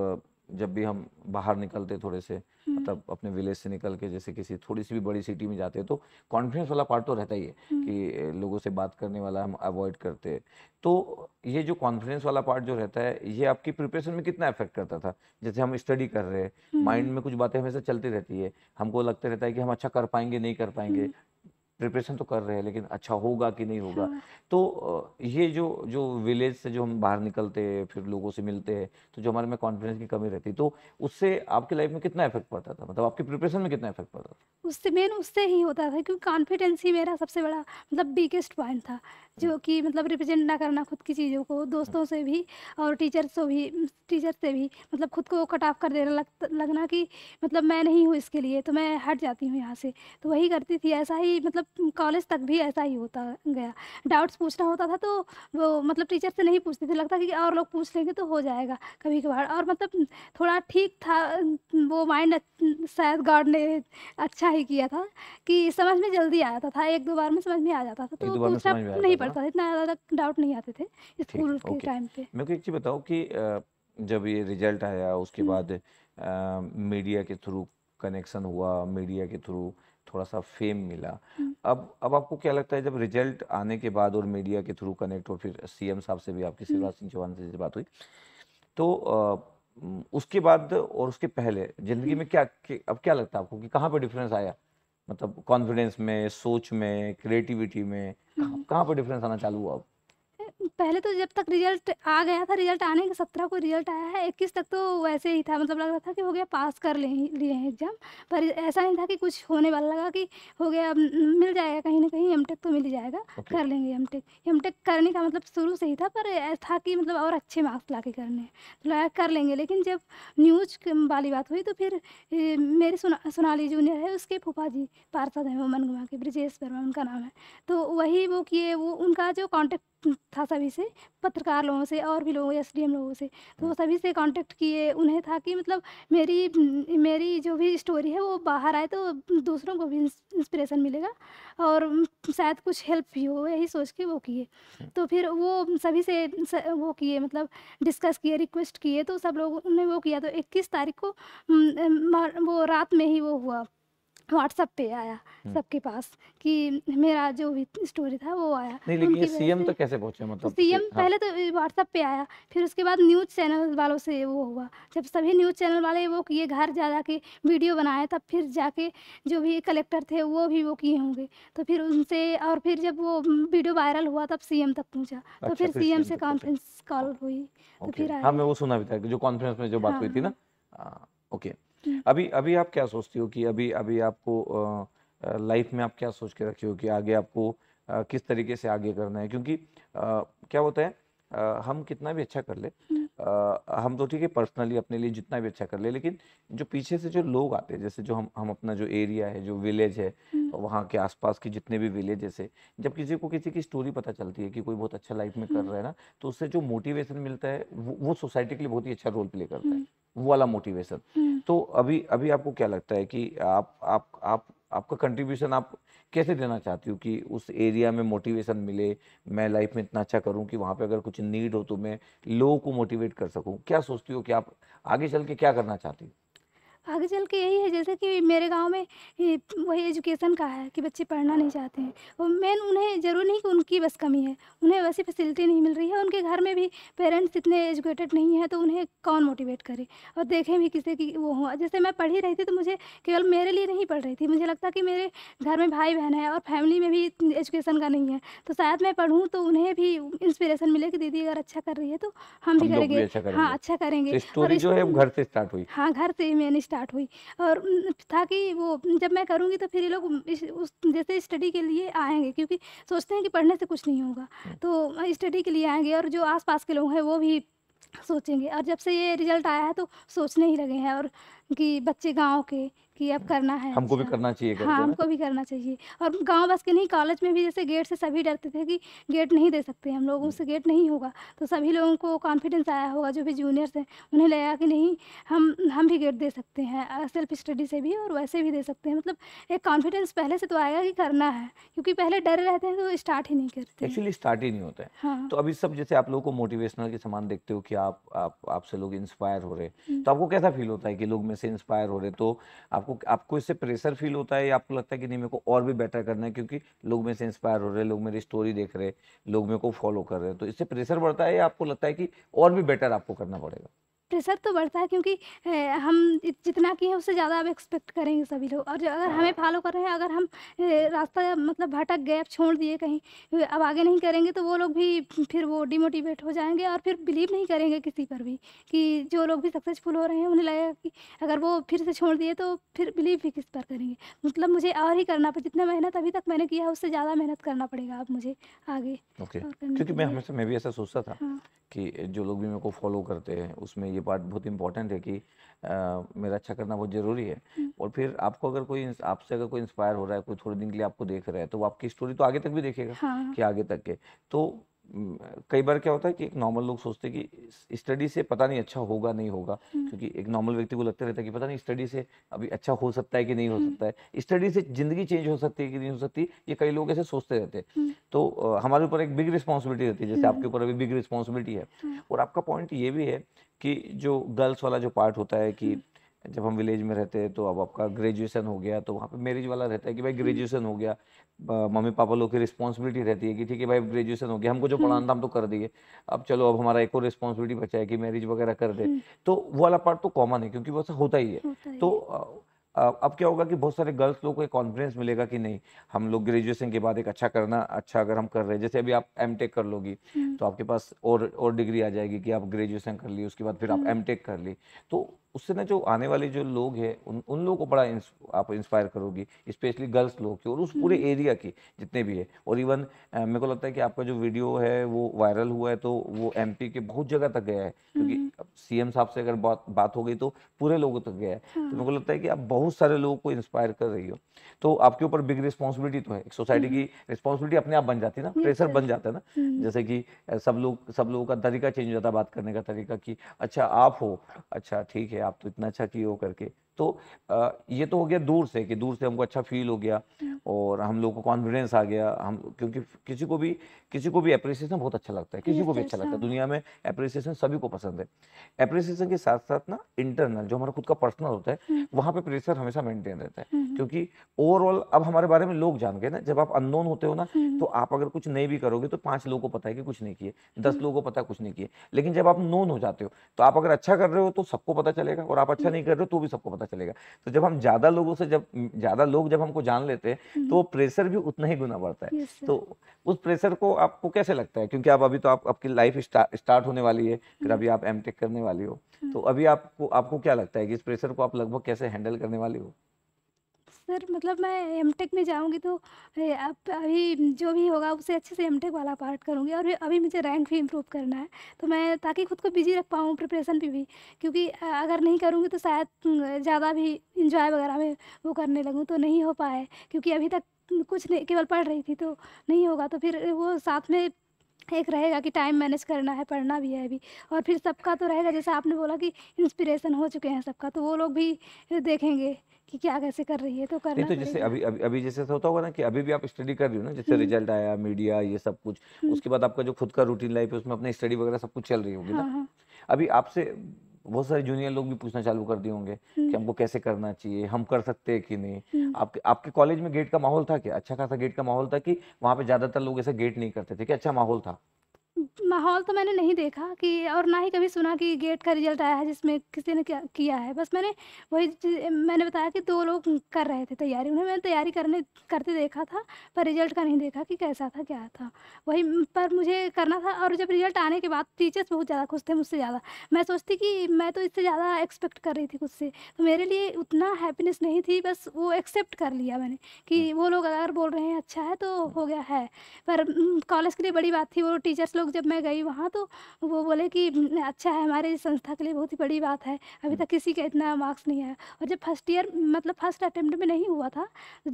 जब भी हम बाहर निकलते थोड़े से हम्म। मतलब अपने विलेज से निकल के जैसे किसी थोड़ी सी भी बड़ी सिटी में जाते हैं तो कॉन्फिडेंस वाला पार्ट तो रहता ही है हम्म। कि लोगों से बात करने वाला हम अवॉइड करते हैं तो ये जो कॉन्फिडेंस वाला पार्ट जो रहता है ये आपकी प्रिपरेशन में कितना इफेक्ट करता था जैसे हम स्टडी कर रहे हैं माइंड हम्म। में कुछ बातें हमेशा चलती रहती है हमको लगता रहता है कि हम अच्छा कर पाएंगे नहीं कर पाएंगे प्रिपरेशन तो कर रहे हैं लेकिन अच्छा होगा कि नहीं होगा हाँ। तो ये जो जो विलेज से जो हम बाहर निकलते हैं फिर लोगों से मिलते हैं तो जो हमारे में कॉन्फिडेंस की कमी रहती तो उससे आपकी लाइफ में कितना इफेक्ट पड़ता था मतलब आपकी प्रिपरेशन में कितना इफेक्ट पड़ता था उससे मेन उससे ही होता था क्योंकि कॉन्फिडेंस ही मेरा सबसे बड़ा मतलब बिगेस्ट पॉइंट था जो हाँ। कि मतलब रिप्रेजेंट ना करना खुद की चीज़ों को दोस्तों हाँ। से भी और टीचर से भी टीचर से भी मतलब खुद को कट ऑफ कर देना लग, लगना कि मतलब मैं नहीं हूँ इसके लिए तो मैं हट जाती हूँ यहाँ से तो वही करती थी ऐसा ही मतलब मतलब कॉलेज तक भी ऐसा ही होता गया डाउट्स पूछना होता था तो वो मतलब टीचर से नहीं पूछते थे लगता कि और लोग पूछ लेंगे तो हो जाएगा कभी कभार और मतलब थोड़ा ठीक था वो माइंड शायद गॉड ने अच्छा ही किया था कि समझ में जल्दी आ जाता था एक दो बार में समझ में आ जाता था तो पूछना नहीं पड़ता था इतना ज़्यादा डाउट नहीं आते थे स्कूल के टाइम पे मैं एक चीज़ बताऊँ कि जब ये रिजल्ट आया उसके हम्म। बाद मीडिया के थ्रू कनेक्शन हुआ मीडिया के थ्रू थोड़ा सा फेम मिला हम्म। अब अब आपको क्या लगता है जब रिजल्ट आने के बाद और मीडिया के थ्रू कनेक्ट और फिर सीएम साहब से भी आपकी हम्म। शिवराज सिंह चौहान से बात हुई तो उसके बाद और उसके पहले जिंदगी हम्म। में क्या अब क्या लगता है आपको कि कहाँ पर डिफरेंस आया मतलब कॉन्फिडेंस में सोच में क्रिएटिविटी में कहाँ पर डिफरेंस आना चालू हुआ अब पहले तो जब तक रिजल्ट आ गया था रिजल्ट आने के सत्रह को रिजल्ट आया है इक्कीस तक तो वैसे ही था मतलब लग रहा था कि हो गया पास कर ले लिए हैं एग्ज़ाम पर ऐसा नहीं था कि कुछ होने वाला लगा कि हो गया मिल जाएगा कहीं ना कहीं एम तो मिल जाएगा okay. कर लेंगे एम टेक एम टेक करने का मतलब शुरू से ही था पर था कि मतलब और अच्छे मार्क्स ला के करने तो लगा कर लेंगे लेकिन जब न्यूज वाली बात हुई तो फिर मेरे सोनाली जूनियर है उसके फूफा जी पार्षद हैं वो गुमा के ब्रिजेश वर्मा उनका नाम है तो वही वो किए वो उनका जो कॉन्टेक्ट था सभी से पत्रकार लोगों से और भी लोगों एस डी लोगों से तो वो हाँ। सभी से कांटेक्ट किए उन्हें था कि मतलब मेरी मेरी जो भी स्टोरी है वो बाहर आए तो दूसरों को भी इंस्पिरेशन मिलेगा और शायद कुछ हेल्प भी हो यही सोच के वो किए हाँ। तो फिर वो सभी से वो किए मतलब डिस्कस किए रिक्वेस्ट किए तो सब लोग ने वो किया तो इक्कीस तारीख को वो रात में ही वो हुआ व्हाट्सएप पे आया हम्म। सबके पास कि मेरा जो भी स्टोरी था वो आया नहीं लेकिन सीएम तो कैसे पहुंचे मतलब सीएम हाँ। पहले तो व्हाट्सएप पे आया फिर उसके बाद न्यूज़ चैनल वालों से वो हुआ जब सभी न्यूज़ चैनल वाले वो किए घर जा जा के वीडियो बनाए तब फिर जाके जो भी कलेक्टर थे वो भी वो किए होंगे तो फिर उनसे और फिर जब वो वीडियो वायरल हुआ तब सीएम तक पहुँचा तो अच्छा, फिर तो सीएम से कॉन्फ्रेंस कॉल हुई तो फिर आया हाँ, वो सुना भी था जो कॉन्फ्रेंस में जो बात हाँ, हुई थी ना हाँ। ओके हम्म। अभी अभी आप क्या सोचती हो कि अभी अभी आपको लाइफ में आप क्या सोच के रखी हो कि आगे आपको आ, किस तरीके से आगे करना है क्योंकि आ, क्या होता है आ, हम कितना भी अच्छा कर ले आ, हम्म। हम तो ठीक है पर्सनली अपने लिए जितना भी अच्छा कर ले लेकिन जो पीछे से जो लोग आते हैं जैसे जो हम हम अपना जो एरिया है जो विलेज है हम्म। वहाँ के आसपास के जितने भी विलेजेस है जब किसी को किसी की स्टोरी पता चलती है कि कोई बहुत अच्छा लाइफ में कर रहा है ना तो उससे जो मोटिवेशन मिलता है वो, वो सोसाइटी के लिए बहुत ही अच्छा रोल प्ले करता है वो वाला मोटिवेशन हम्म। तो अभी अभी आपको क्या लगता है कि आप आप आप आपका कंट्रीब्यूशन आप कैसे देना चाहती हूँ कि उस एरिया में मोटिवेशन मिले मैं लाइफ में इतना अच्छा करूँ कि वहां पे अगर कुछ नीड हो तो मैं लोगों को मोटिवेट कर सकूँ क्या सोचती हो कि आप आगे चल के क्या करना चाहती हो आगे चल के यही है जैसे कि मेरे गांव में वही एजुकेशन का है कि बच्चे पढ़ना नहीं चाहते हैं वो मेन उन्हें ज़रूर नहीं कि उनकी बस कमी है उन्हें वैसी फैसिलिटी नहीं मिल रही है उनके घर में भी पेरेंट्स इतने एजुकेटेड नहीं है तो उन्हें कौन मोटिवेट करे और देखें भी किसे की वो हुआ जैसे मैं पढ़ ही रही थी तो मुझे केवल मेरे लिए नहीं पढ़ रही थी मुझे लगता कि मेरे घर में भाई बहन है और फैमिली में भी एजुकेशन का नहीं है तो शायद मैं पढ़ूँ तो उन्हें भी इंस्पिरेशन मिले कि दीदी अगर अच्छा कर रही है तो हम भी करेंगे अच्छा हाँ अच्छा करेंगे तो हाँ घर से मैंने स्टार्ट हुई और था कि वो जब मैं करूँगी तो फिर ये लोग उस जैसे स्टडी के लिए आएंगे क्योंकि सोचते हैं कि पढ़ने से कुछ नहीं होगा हम्म। तो स्टडी के लिए आएंगे और जो आसपास के लोग हैं वो भी सोचेंगे और जब से ये रिजल्ट आया है तो सोचने ही लगे हैं और कि बच्चे गाँव के कि अब करना है हमको भी अच्छा। करना चाहिए हाँ हमको भी करना चाहिए और गांव बस के नहीं कॉलेज में भी जैसे गेट से सभी डरते थे कि गेट नहीं दे सकते हम लोग उससे गेट नहीं होगा तो सभी लोगों को कॉन्फिडेंस आया होगा जो भी जूनियर्स हैं उन्हें लगा कि नहीं हम हम भी गेट दे सकते हैं सेल्फ स्टडी से भी और वैसे भी दे सकते हैं मतलब एक कॉन्फिडेंस पहले से तो आएगा कि करना है क्योंकि पहले डर रहते हैं तो स्टार्ट ही नहीं करते एक्चुअली स्टार्ट ही नहीं होता है हाँ। तो अभी सब जैसे आप लोगों को मोटिवेशनल के समान देखते हो कि आप आपसे लोग इंस्पायर हो रहे हम्म। तो आपको कैसा फील होता है कि लोग में से इंस्पायर हो रहे तो आप आपको आपको इससे प्रेशर फील होता है या आपको लगता है कि नहीं मेरे को और भी बेटर करना है क्योंकि लोग मेरे से इंस्पायर हो रहे हैं लोग मेरी स्टोरी देख रहे हैं लोग मेरे को फॉलो कर रहे हैं तो इससे प्रेशर बढ़ता है या आपको लगता है कि और भी बेटर आपको करना पड़ेगा प्रेशर तो बढ़ता है क्योंकि हम जितना किए हैं उससे ज़्यादा अब एक्सपेक्ट करेंगे सभी लोग और अगर हमें हाँ। फॉलो कर रहे हैं अगर हम रास्ता मतलब भटक गए अब छोड़ दिए कहीं अब आगे नहीं करेंगे तो वो लोग भी फिर वो डिमोटिवेट हो जाएंगे और फिर बिलीव नहीं करेंगे किसी पर भी कि जो लोग भी सक्सेसफुल हो रहे हैं उन्हें लगेगा कि अगर वो फिर से छोड़ दिए तो फिर बिलीव भी किस पर करेंगे मतलब मुझे और ही करना पड़े जितना मेहनत अभी तक मैंने किया उससे ज़्यादा मेहनत करना पड़ेगा अब मुझे आगे क्योंकि मैं हमेशा मैं भी ऐसा सोचता था हाँ। कि जो लोग भी मेरे को फॉलो करते हैं उसमें ये बात बहुत इंपॉर्टेंट है कि आ, मेरा अच्छा करना बहुत ज़रूरी है हम्म। और फिर आपको अगर कोई आपसे अगर कोई इंस्पायर हो रहा है कोई थोड़े दिन के लिए आपको देख रहा है तो वो आपकी स्टोरी तो आगे तक भी देखेगा हाँ। कि आगे तक के तो कई बार क्या होता है कि एक नॉर्मल लोग सोचते हैं कि स्टडी से पता नहीं अच्छा होगा नहीं होगा हम्म। क्योंकि एक नॉर्मल व्यक्ति को लगता रहता है कि पता नहीं स्टडी से अभी अच्छा हो सकता है कि नहीं हो हम्म। सकता है स्टडी से जिंदगी चेंज हो सकती है कि नहीं हो सकती ये कई लोग ऐसे सोचते रहते हैं तो हमारे ऊपर एक बिग रिस्पॉन्सिबिलिटी रहती है जैसे आपके ऊपर अभी बिग रिस्पॉन्सिबिलिटी है और आपका पॉइंट ये भी है कि जो गर्ल्स वाला जो पार्ट होता है कि जब हम विलेज में रहते हैं तो अब आपका ग्रेजुएशन हो गया तो वहाँ पे मैरिज वाला रहता है कि भाई ग्रेजुएशन हो गया मम्मी पापा लोग की रिस्पॉन्सिबिलिटी रहती है कि ठीक है भाई ग्रेजुएशन हो गया हमको जो पढ़ाना था हम तो कर दिए अब चलो अब हमारा एक और रिस्पॉन्सिबिलिटी बचा है कि मैरिज वगैरह कर दे हम्म। तो वो वाला पार्ट तो कॉमन है क्योंकि वैसा होता ही है तो अब क्या होगा कि बहुत सारे गर्ल्स लोग को एक कॉन्फिडेंस मिलेगा कि नहीं हम लोग ग्रेजुएशन के बाद एक अच्छा करना अच्छा अगर हम कर रहे हैं जैसे अभी आप एम टेक कर लोगी हम्म। तो आपके पास और और डिग्री आ जाएगी कि आप ग्रेजुएशन कर ली उसके बाद फिर आप एम हम्म। टेक कर ली तो उससे ना जो आने वाले जो लोग हैं उन उन लोगों को बड़ा इंस, आप इंस्पायर करोगी स्पेशली गर्ल्स लोग की और उस पूरे एरिया हम्म। की जितने भी है और इवन मेरे को लगता है कि आपका जो वीडियो है वो वायरल हुआ है तो वो एमपी के बहुत जगह तक गया है क्योंकि सीएम हम्म। साहब से अगर बात बात हो गई तो पूरे लोगों तक गया है तो हाँ। मेरे को लगता है कि आप बहुत सारे लोगों को इंस्पायर कर रही हो तो आपके ऊपर बिग रिस्पॉन्सिबिलिटी तो है सोसाइटी हम्म। की रिस्पॉन्सिबिलिटी अपने आप बन जाती है ना प्रेशर तो बन जाता है ना जैसे कि सब लोग सब लोगों का तरीका चेंज हो जाता है बात करने का तरीका कि अच्छा आप हो अच्छा ठीक है आप तो इतना अच्छा किए हो करके तो ये तो हो गया दूर से कि दूर से हमको अच्छा फील हो गया हम्म। और हम लोगों को कॉन्फिडेंस आ गया हम क्योंकि किसी को भी किसी को भी अप्रिसिएशन बहुत अच्छा लगता है किसी को भी अच्छा लगता है हाँ। दुनिया में अप्रिसिएशन सभी को पसंद है अप्रिसिएशन के साथ साथ ना इंटरनल जो हमारा खुद का पर्सनल होता है हम्म। वहाँ पे प्रेशर हमेशा मेंटेन रहता है हम्म। क्योंकि ओवरऑल अब हमारे बारे में लोग जान गए ना जब आप अननोन होते हो ना तो आप अगर कुछ नहीं भी करोगे तो पाँच लोगों को पता है कि कुछ नहीं किए दस लोगों को पता है कुछ नहीं किए लेकिन जब आप नोन हो जाते हो तो आप अगर अच्छा कर रहे हो तो सबको पता चलेगा चलेगा और आप अच्छा नहीं कर रहे हो तो भी सबको पता चलेगा तो जब हम ज्यादा लोगों से जब ज्यादा लोग जब हमको जान लेते हैं हम्म। तो प्रेशर भी उतना ही गुना बढ़ता है तो उस प्रेशर को आपको कैसे लगता है क्योंकि आप अभी तो आप आपकी लाइफ स्टार्ट होने वाली है फिर हम्म। अभी आप एम करने वाली हो हम्म। तो अभी आपको आपको क्या लगता है कि इस प्रेशर को आप लगभग कैसे हैंडल करने वाली हो सर मतलब मैं एम टेक में जाऊँगी तो आप अभी जो भी होगा उसे अच्छे से एम टेक वाला पार्ट करूँगी और अभी मुझे रैंक भी इम्प्रूव करना है तो मैं ताकि खुद को बिजी रख पाऊँ प्रिपरेशन पर भी क्योंकि अगर नहीं करूँगी तो शायद ज़्यादा भी इंजॉय वगैरह में वो करने लगूँ तो नहीं हो पाए क्योंकि अभी तक कुछ नहीं केवल पढ़ रही थी तो नहीं होगा तो फिर वो साथ में एक रहेगा कि टाइम मैनेज करना है पढ़ना भी है अभी और फिर सबका तो रहेगा जैसे आपने बोला कि इंस्पिरेशन हो चुके हैं सबका तो वो लोग भी देखेंगे कि क्या कैसे कर रही है तो कर तो जैसे अभी अभी अभी जैसे होता होगा ना कि अभी भी आप स्टडी कर रही हो ना जैसे रिजल्ट हम्म। आया मीडिया ये सब कुछ हम्म। उसके बाद आपका जो खुद का रूटीन लाइफ है उसमें अपनी स्टडी वगैरह सब कुछ चल रही होगी ना हाँ, हाँ। अभी आपसे बहुत सारे जूनियर लोग भी पूछना चालू कर दिए होंगे कि हम्म। हमको कैसे करना चाहिए हम कर सकते हैं कि नहीं आपके आपके कॉलेज में गेट का माहौल था क्या अच्छा खासा गेट का माहौल था कि वहाँ पे ज्यादातर लोग ऐसे गेट नहीं करते थे कि अच्छा माहौल था माहौल तो मैंने नहीं देखा कि और ना ही कभी सुना कि गेट का रिजल्ट आया है जिसमें किसी ने क्या किया है बस मैंने वही मैंने बताया कि दो लोग कर रहे थे तैयारी उन्हें मैंने तैयारी करने करते देखा था पर रिजल्ट का नहीं देखा कि कैसा था क्या था वही पर मुझे करना था और जब रिजल्ट आने के बाद टीचर्स बहुत ज़्यादा खुश थे मुझसे ज़्यादा मैं सोचती कि मैं तो इससे ज़्यादा एक्सपेक्ट कर रही थी खुद से तो मेरे लिए उतना हैप्पीनेस नहीं थी बस वो एक्सेप्ट कर लिया मैंने कि हाँ। वो लोग अगर बोल रहे हैं अच्छा है तो हो गया है पर कॉलेज के लिए बड़ी बात थी वो टीचर्स लोग लोग जब मैं गई वहाँ तो वो बोले कि अच्छा है हमारे संस्था के लिए बहुत ही बड़ी बात है अभी तक किसी का इतना मार्क्स नहीं आया और जब फर्स्ट ईयर मतलब फर्स्ट अटैम्प्ट में नहीं हुआ था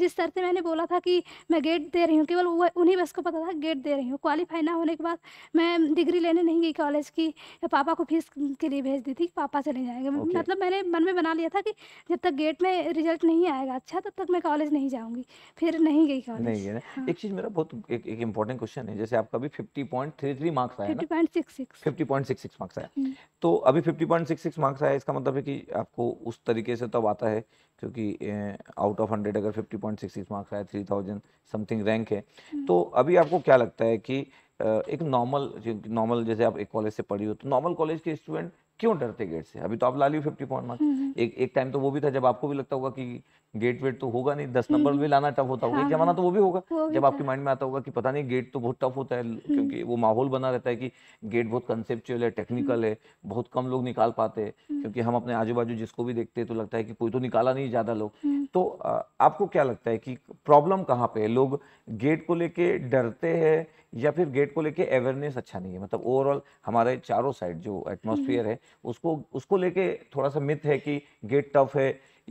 जिस तरह से मैंने बोला था कि मैं गेट दे रही हूँ केवल वो उन्हीं बस को पता था गेट दे रही हूँ क्वालिफाई ना होने के बाद मैं डिग्री लेने नहीं गई कॉलेज की पापा को फीस के लिए भेज दी थी पापा चले जाएंगे मतलब मैंने मन में बना लिया था कि जब तक गेट में रिजल्ट नहीं आएगा अच्छा तब तक मैं कॉलेज नहीं जाऊँगी फिर नहीं गई कॉलेज नहीं गई हाँ। एक चीज़ मेरा बहुत एक इम्पोर्टेंट क्वेश्चन है जैसे आपका भी fifty point three three marks आया fifty point six six marks आया हम्म। तो अभी fifty point six six marks आया इसका मतलब है कि आपको उस तरीके से तब आता है क्योंकि आउट ऑफ हंड्रेड अगर fifty point six six marks आया थ्री थाउजेंड समथिंग रैंक है हम्म। तो अभी आपको क्या लगता है कि एक नॉर्मल नॉर्मल जैसे आप एक कॉलेज से पढ़ी हो तो नॉर्मल कॉलेज के स्टूडेंट क्यों डरते गेट से अभी तो आप ला ली फिफ्टी पॉइंट मार्क्स एक एक टाइम तो वो भी था जब आपको भी लगता होगा कि गेट वेट तो होगा नहीं दस नंबर हम्म। भी लाना टफ होता होगा हाँ, जमाना तो वो भी होगा वो जब आपके माइंड में आता होगा कि पता नहीं गेट तो बहुत टफ होता है हम्म। क्योंकि वो माहौल बना रहता है कि गेट बहुत कंसेप्चुअल है टेक्निकल हम्म। है बहुत कम लोग निकाल पाते हैं क्योंकि हम अपने आजू बाजू जिसको भी देखते हैं तो लगता है कि कोई तो निकाला नहीं ज्यादा लोग तो आपको क्या लगता है कि प्रॉब्लम कहाँ पे है लोग गेट को लेके डरते हैं या फिर गेट को लेके अवेयरनेस अच्छा नहीं है मतलब ओवरऑल हमारे चारों साइड जो एटमोसफियर हम्म। है उसको उसको लेके थोड़ा सा मिथ है कि गेट टफ है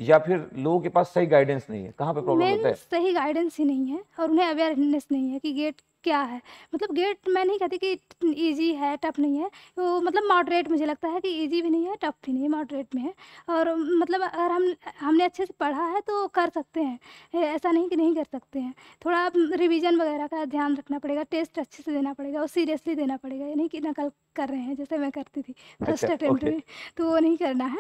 या फिर लोगों के पास सही गाइडेंस नहीं है कहाँ पे प्रॉब्लम होता है सही गाइडेंस ही नहीं है और उन्हें अवेयरनेस नहीं है कि गेट क्या है मतलब गेट मैं नहीं कहती कि ईजी है टफ नहीं है वो मतलब मॉडरेट मुझे लगता है कि ईजी भी नहीं है टफ भी नहीं है मॉडरेट में है और मतलब अगर हम हमने अच्छे से पढ़ा है तो कर सकते हैं ऐसा नहीं कि नहीं कर सकते हैं थोड़ा रिवीजन वगैरह का ध्यान रखना पड़ेगा टेस्ट अच्छे से देना पड़ेगा और सीरियसली देना पड़ेगा यानी कि नकल कर रहे हैं जैसे मैं करती थी फर्स्ट अटैम्प्ट अच्छा, में तो वो नहीं करना है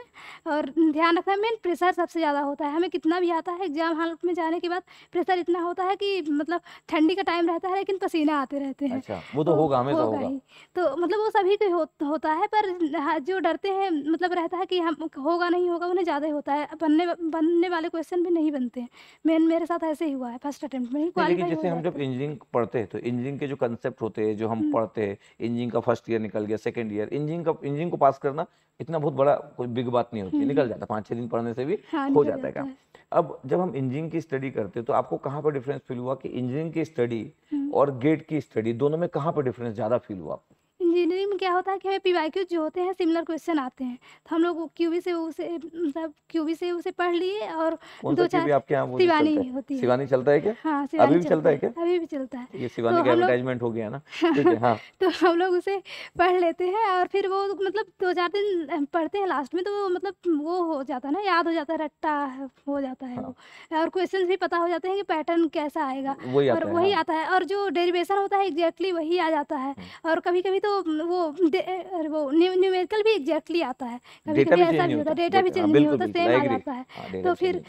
और ध्यान रखना है मेन प्रेशर सबसे ज़्यादा होता है हमें कितना भी आता है एग्जाम हाल में जाने के बाद प्रेशर इतना होता है कि मतलब ठंडी का टाइम रहता है लेकिन पसीना आते रहते हैं अच्छा, वो तो, तो होगा हमेशा होगा, होगा तो मतलब वो सभी को हो, होता है पर जो डरते हैं मतलब रहता है कि हम होगा नहीं होगा उन्हें ज़्यादा होता है बनने बनने वाले क्वेश्चन भी नहीं बनते हैं मेन मेरे साथ ऐसे ही हुआ है फर्स्ट अटेम्प्ट में लेकिन जैसे हम जब इंजीनियरिंग पढ़ते हैं तो इंजीनियरिंग के जो कंसेप्ट होते हैं जो हम हम्म। पढ़ते हैं इंजीनियरिंग का फर्स्ट ईयर निकल गया सेकंड ईयर इंजीनियरिंग का इंजीनियरिंग को पास करना इतना बहुत बड़ा कोई बिग बात नहीं होती हम्म। निकल जाता पाँच छह दिन पढ़ने से भी हाँ, हो जाता है काम अब जब हम इंजीनियरिंग की स्टडी करते तो आपको कहाँ पर डिफरेंस फील हुआ कि इंजीनियरिंग की स्टडी हम्म। और गेट की स्टडी दोनों में कहाँ पर डिफरेंस ज़्यादा फील हुआ आपको इंजीनियरिंग में क्या होता है कि हमें पी जो होते हैं सिमिलर क्वेश्चन आते हैं तो हम लोग क्यूबी से उसे मतलब क्यूबी से उसे पढ़ लिए और दो चार आपके यहाँ शिवानी होती है शिवानी चलता है क्या हाँ अभी भी चलता है क्या अभी भी चलता है ये शिवानी तो का एडवर्टाइजमेंट हो गया ना हाँ। तो हम लोग उसे पढ़ लेते हैं और फिर वो मतलब दो चार दिन पढ़ते हैं लास्ट में तो मतलब वो हो जाता है ना याद हो जाता है रट्टा हो जाता है हाँ। और क्वेश्चन भी पता हो जाते हैं कि पैटर्न कैसा आएगा वही हाँ। आता है और जो डेरिवेशन होता है एग्जैक्टली वही आ जाता है हम्म। और कभी कभी तो वो अरे वो न्यूमेरिकल भी एग्जैक्टली आता है कभी कभी ऐसा नहीं होता डेटा भी चेंज हाँ, नहीं होता सेम आ जाता है हाँ, तो फिर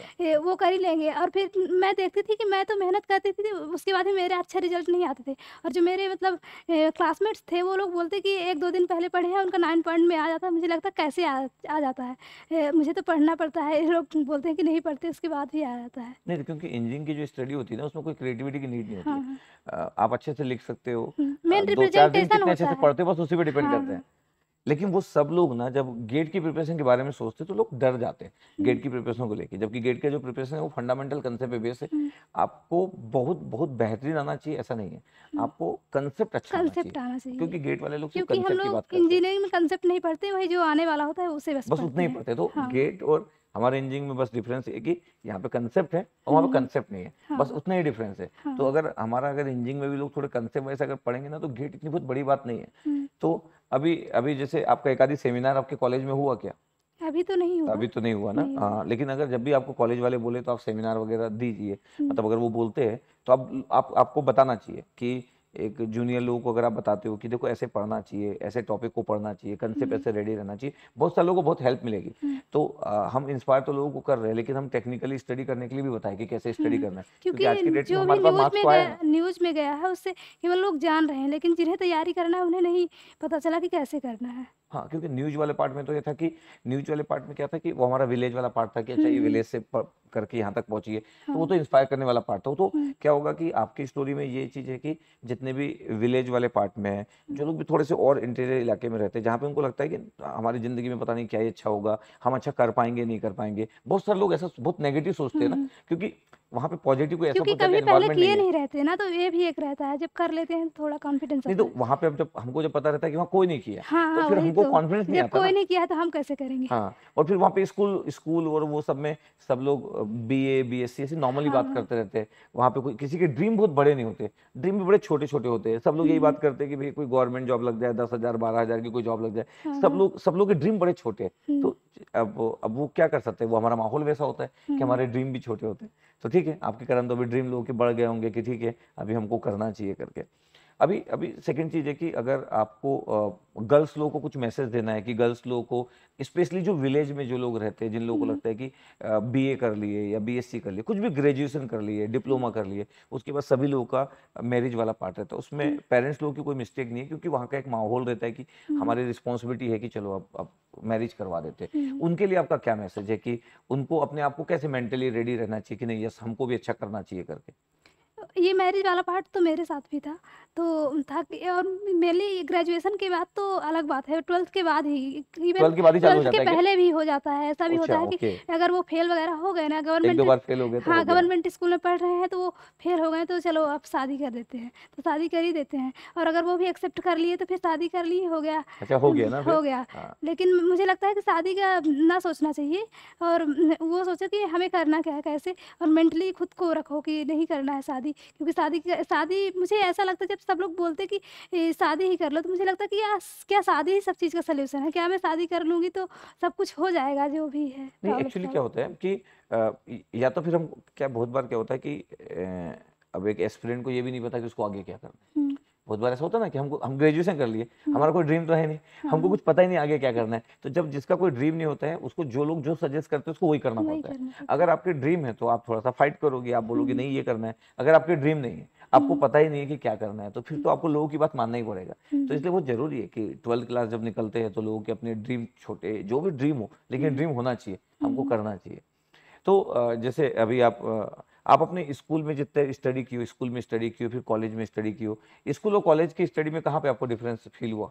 वो कर ही लेंगे और फिर मैं देखती थी कि मैं तो मेहनत करती थी तो उसके बाद मेरे अच्छे रिजल्ट नहीं आते थे और जो मेरे मतलब क्लासमेट्स थे वो लोग बोलते कि एक दो दिन पहले पढ़े हैं उनका नाइन पॉइंट में आ जाता है मुझे लगता कैसे आ, आ जाता है मुझे तो पढ़ना पड़ता है लोग बोलते हैं कि नहीं पढ़ते उसके बाद भी आ जाता है नहीं क्योंकि इंजीनियरिंग की जो स्टडी होती है ना उसमें कोई क्रिएटिविटी की नीड नहीं होती हाँ।, हाँ। आप अच्छे से लिख सकते हो मेन हम्म, रिप्रेजेंटेशन होता है होते हैं बस उसी पे डिपेंड हाँ। करते हैं लेकिन वो सब लोग ना जब गेट की प्रिपरेशन के बारे में सोचते तो लोग डर जाते हैं गेट हम्म। की प्रिपरेशन को लेकर जबकि गेट का जो प्रिपरेशन है वो फंडामेंटल कंसेप्ट बेस है हम्म। आपको बहुत बहुत बेहतरीन आना चाहिए ऐसा नहीं है हम्म। आपको कंसेप्ट अच्छा कंसेप्ट आना चाहिए क्योंकि गेट वाले लोग इंजीनियरिंग तो में कंसेप्ट नहीं पढ़ते वही जो आने वाला होता है उसे बस उतना ही पढ़ते तो गेट हाँ। और हमारे इंजीनियरिंग में बस डिफरेंस ये कि यहाँ पे कंसेप्ट है और वहाँ पे कंसेप्ट हम्म। नहीं है हाँ। बस उतना ही डिफरेंस है हाँ। तो अगर हमारा अगर इंजीनियरिंग में भी लोग थोड़े कंसेप्ट वैसे अगर पढ़ेंगे ना तो गेट इतनी बहुत बड़ी बात नहीं है हम्म। तो अभी अभी जैसे आपका एक आधी सेमिनार आपके कॉलेज में हुआ क्या अभी तो नहीं हुआ अभी तो नहीं हुआ ना नहीं। आ, हाँ, लेकिन अगर जब भी आपको कॉलेज वाले बोले तो आप सेमिनार वगैरह दीजिए हम्म। मतलब अगर वो बोलते हैं तो आप, आप आपको बताना चाहिए कि एक जूनियर लोगों को अगर आप बताते हो कि देखो ऐसे पढ़ना चाहिए ऐसे टॉपिक को पढ़ना चाहिए कंसेप्ट हम्म। ऐसे रेडी रहना चाहिए बहुत सारे लोगों को बहुत हेल्प मिलेगी हम्म। तो आ, हम इंस्पायर तो लोगों को कर रहे हैं लेकिन हम टेक्निकली स्टडी करने के लिए भी बताएं कि कैसे स्टडी हम्म। करना है क्योंकि आज की डेट में तो न्यूज में गया है उससे केवल लोग जान रहे हैं लेकिन जिन्हें तैयारी करना है उन्हें नहीं पता चला कि कैसे करना है हाँ क्योंकि न्यूज वाले पार्ट में तो ये था कि न्यूज वाले पार्ट में क्या था कि वो हमारा विलेज वाला पार्ट था कि अच्छा ये हम्म। विलेज से करके यहाँ तक पहुंची है तो हाँ। तो वो तो इंस्पायर करने वाला पार्ट था तो हम्म। क्या होगा कि आपकी स्टोरी में ये चीज़ है कि जितने भी विलेज वाले पार्ट में है हम्म। जो लोग भी थोड़े से और इंटीरियर इलाके में रहते हैं जहाँ पे उनको लगता है कि हमारी ज़िंदगी में पता नहीं क्या ये अच्छा होगा हम अच्छा कर पाएंगे नहीं कर पाएंगे बहुत सारे लोग ऐसा बहुत नेगेटिव सोचते हैं ना क्योंकि वहाँ पे पॉजिटिव कोई ऐसा कभी पहले किए नहीं रहते ना तो ये भी एक रहता है जब कर लेते हैं थोड़ा कॉन्फिडेंस नहीं तो वहाँ पे जब हमको जब पता रहता है कि वहाँ कोई नहीं किया हाँ, तो हाँ, फिर हमको उनको तो कॉन्फिडेंस नहीं आता कोई नहीं किया तो हम कैसे करेंगे हाँ और फिर वहाँ पे स्कूल स्कूल और वो सब में सब लोग B A B S C ऐसी नॉर्मली बात हाँ। करते रहते हैं वहाँ पे कोई किसी के ड्रीम बहुत बड़े नहीं होते ड्रीम भी बड़े छोटे छोटे होते हैं सब लोग यही बात हम्म। करते हैं कि भाई कोई गवर्नमेंट जॉब लग जाए दस हजार बारह हजार की कोई जॉब लग जाए हाँ, सब हाँ। लोग सब लोग के ड्रीम बड़े छोटे हम्म। तो अब अब वो क्या कर सकते हैं वो हमारा माहौल वैसा होता है कि हम्म। हमारे ड्रीम भी छोटे होते हैं तो ठीक है आपके कारण तो अभी ड्रीम लोग के बढ़ गए होंगे कि ठीक है अभी हमको करना चाहिए करके अभी अभी सेकेंड चीज़ है कि अगर आपको गर्ल्स लोगों को कुछ मैसेज देना है कि गर्ल्स लोगों को स्पेशली जो विलेज में जो लोग रहते हैं जिन लोगों को हम्म। लगता है कि ए कर लिए या सी कर लिए कुछ भी ग्रेजुएशन कर लिए डिप्लोमा हम्म। कर लिए उसके बाद सभी लोगों का मैरिज वाला पार्ट रहता है उसमें पेरेंट्स हम्म। लोगों की कोई मिस्टेक नहीं है क्योंकि वहाँ का एक माहौल रहता है कि हमारी रिस्पॉन्सिबिलिटी है कि चलो आप आप मैरिज करवा देते हैं उनके लिए आपका क्या मैसेज है कि उनको अपने आप को कैसे मेंटली रेडी रहना चाहिए कि नहीं यस हमको भी अच्छा करना चाहिए करके ये मैरिज वाला पार्ट तो मेरे साथ भी था तो था और मेरे ग्रेजुएशन के बाद तो अलग बात है ट्वेल्थ के बाद ही ट्वेल्थ के, बाद ही है पहले भी हो जाता है ऐसा भी अच्छा, होता है कि अगर वो फेल वगैरह हो गए ना गवर्नमेंट तो हाँ गवर्नमेंट स्कूल में पढ़ रहे हैं तो वो फेल हो गए तो चलो अब शादी कर देते हैं तो शादी कर ही देते हैं और अगर वो भी एक्सेप्ट कर लिए तो फिर शादी कर ली हो गया अच्छा, हो गया ना हो गया हाँ। लेकिन मुझे लगता है कि शादी का ना सोचना चाहिए और वो सोचे कि हमें करना क्या है कैसे और मेंटली खुद को रखो कि नहीं करना है शादी शादी क्योंकि शादी शादी मुझे ऐसा लगता है जब सब लोग बोलते कि शादी ही कर लो तो मुझे लगता है कि यार क्या शादी ही सब चीज़ का सलूशन है क्या मैं शादी कर लूँगी तो सब कुछ हो जाएगा जो भी है नहीं एक्चुअली क्या होता है कि या तो फिर हम क्या बहुत बार क्या होता है कि अब एक एस्पिरेंट को ये भी नहीं पता कि उसको आगे क्या करना है हम्म। बहुत बार ऐसा होता ना कि हमको हम ग्रेजुएशन कर लिए हम्म। हमारा कोई ड्रीम तो है नहीं हाँ। हमको कुछ पता ही नहीं आगे क्या करना है तो जब जिसका कोई ड्रीम नहीं होता है उसको जो लोग जो सजेस्ट करते हैं उसको वही करना पड़ता है अगर आपके ड्रीम है तो आप थोड़ा सा फाइट करोगे आप बोलोगे हम्म। नहीं ये करना है अगर आपके ड्रीम नहीं है आपको हम्म। पता ही नहीं है कि क्या करना है तो फिर तो आपको लोगों की बात मानना ही पड़ेगा तो इसलिए बहुत जरूरी है कि ट्वेल्थ क्लास जब निकलते हैं तो लोगों के अपने ड्रीम छोटे जो भी ड्रीम हो लेकिन ड्रीम होना चाहिए हमको करना चाहिए तो जैसे अभी आप आप अपने स्कूल में जितने स्टडी की हो स्कूल में स्टडी की हो फिर कॉलेज में स्टडी की हो स्कूल और कॉलेज की स्टडी में कहाँ पे आपको डिफरेंस फील हुआ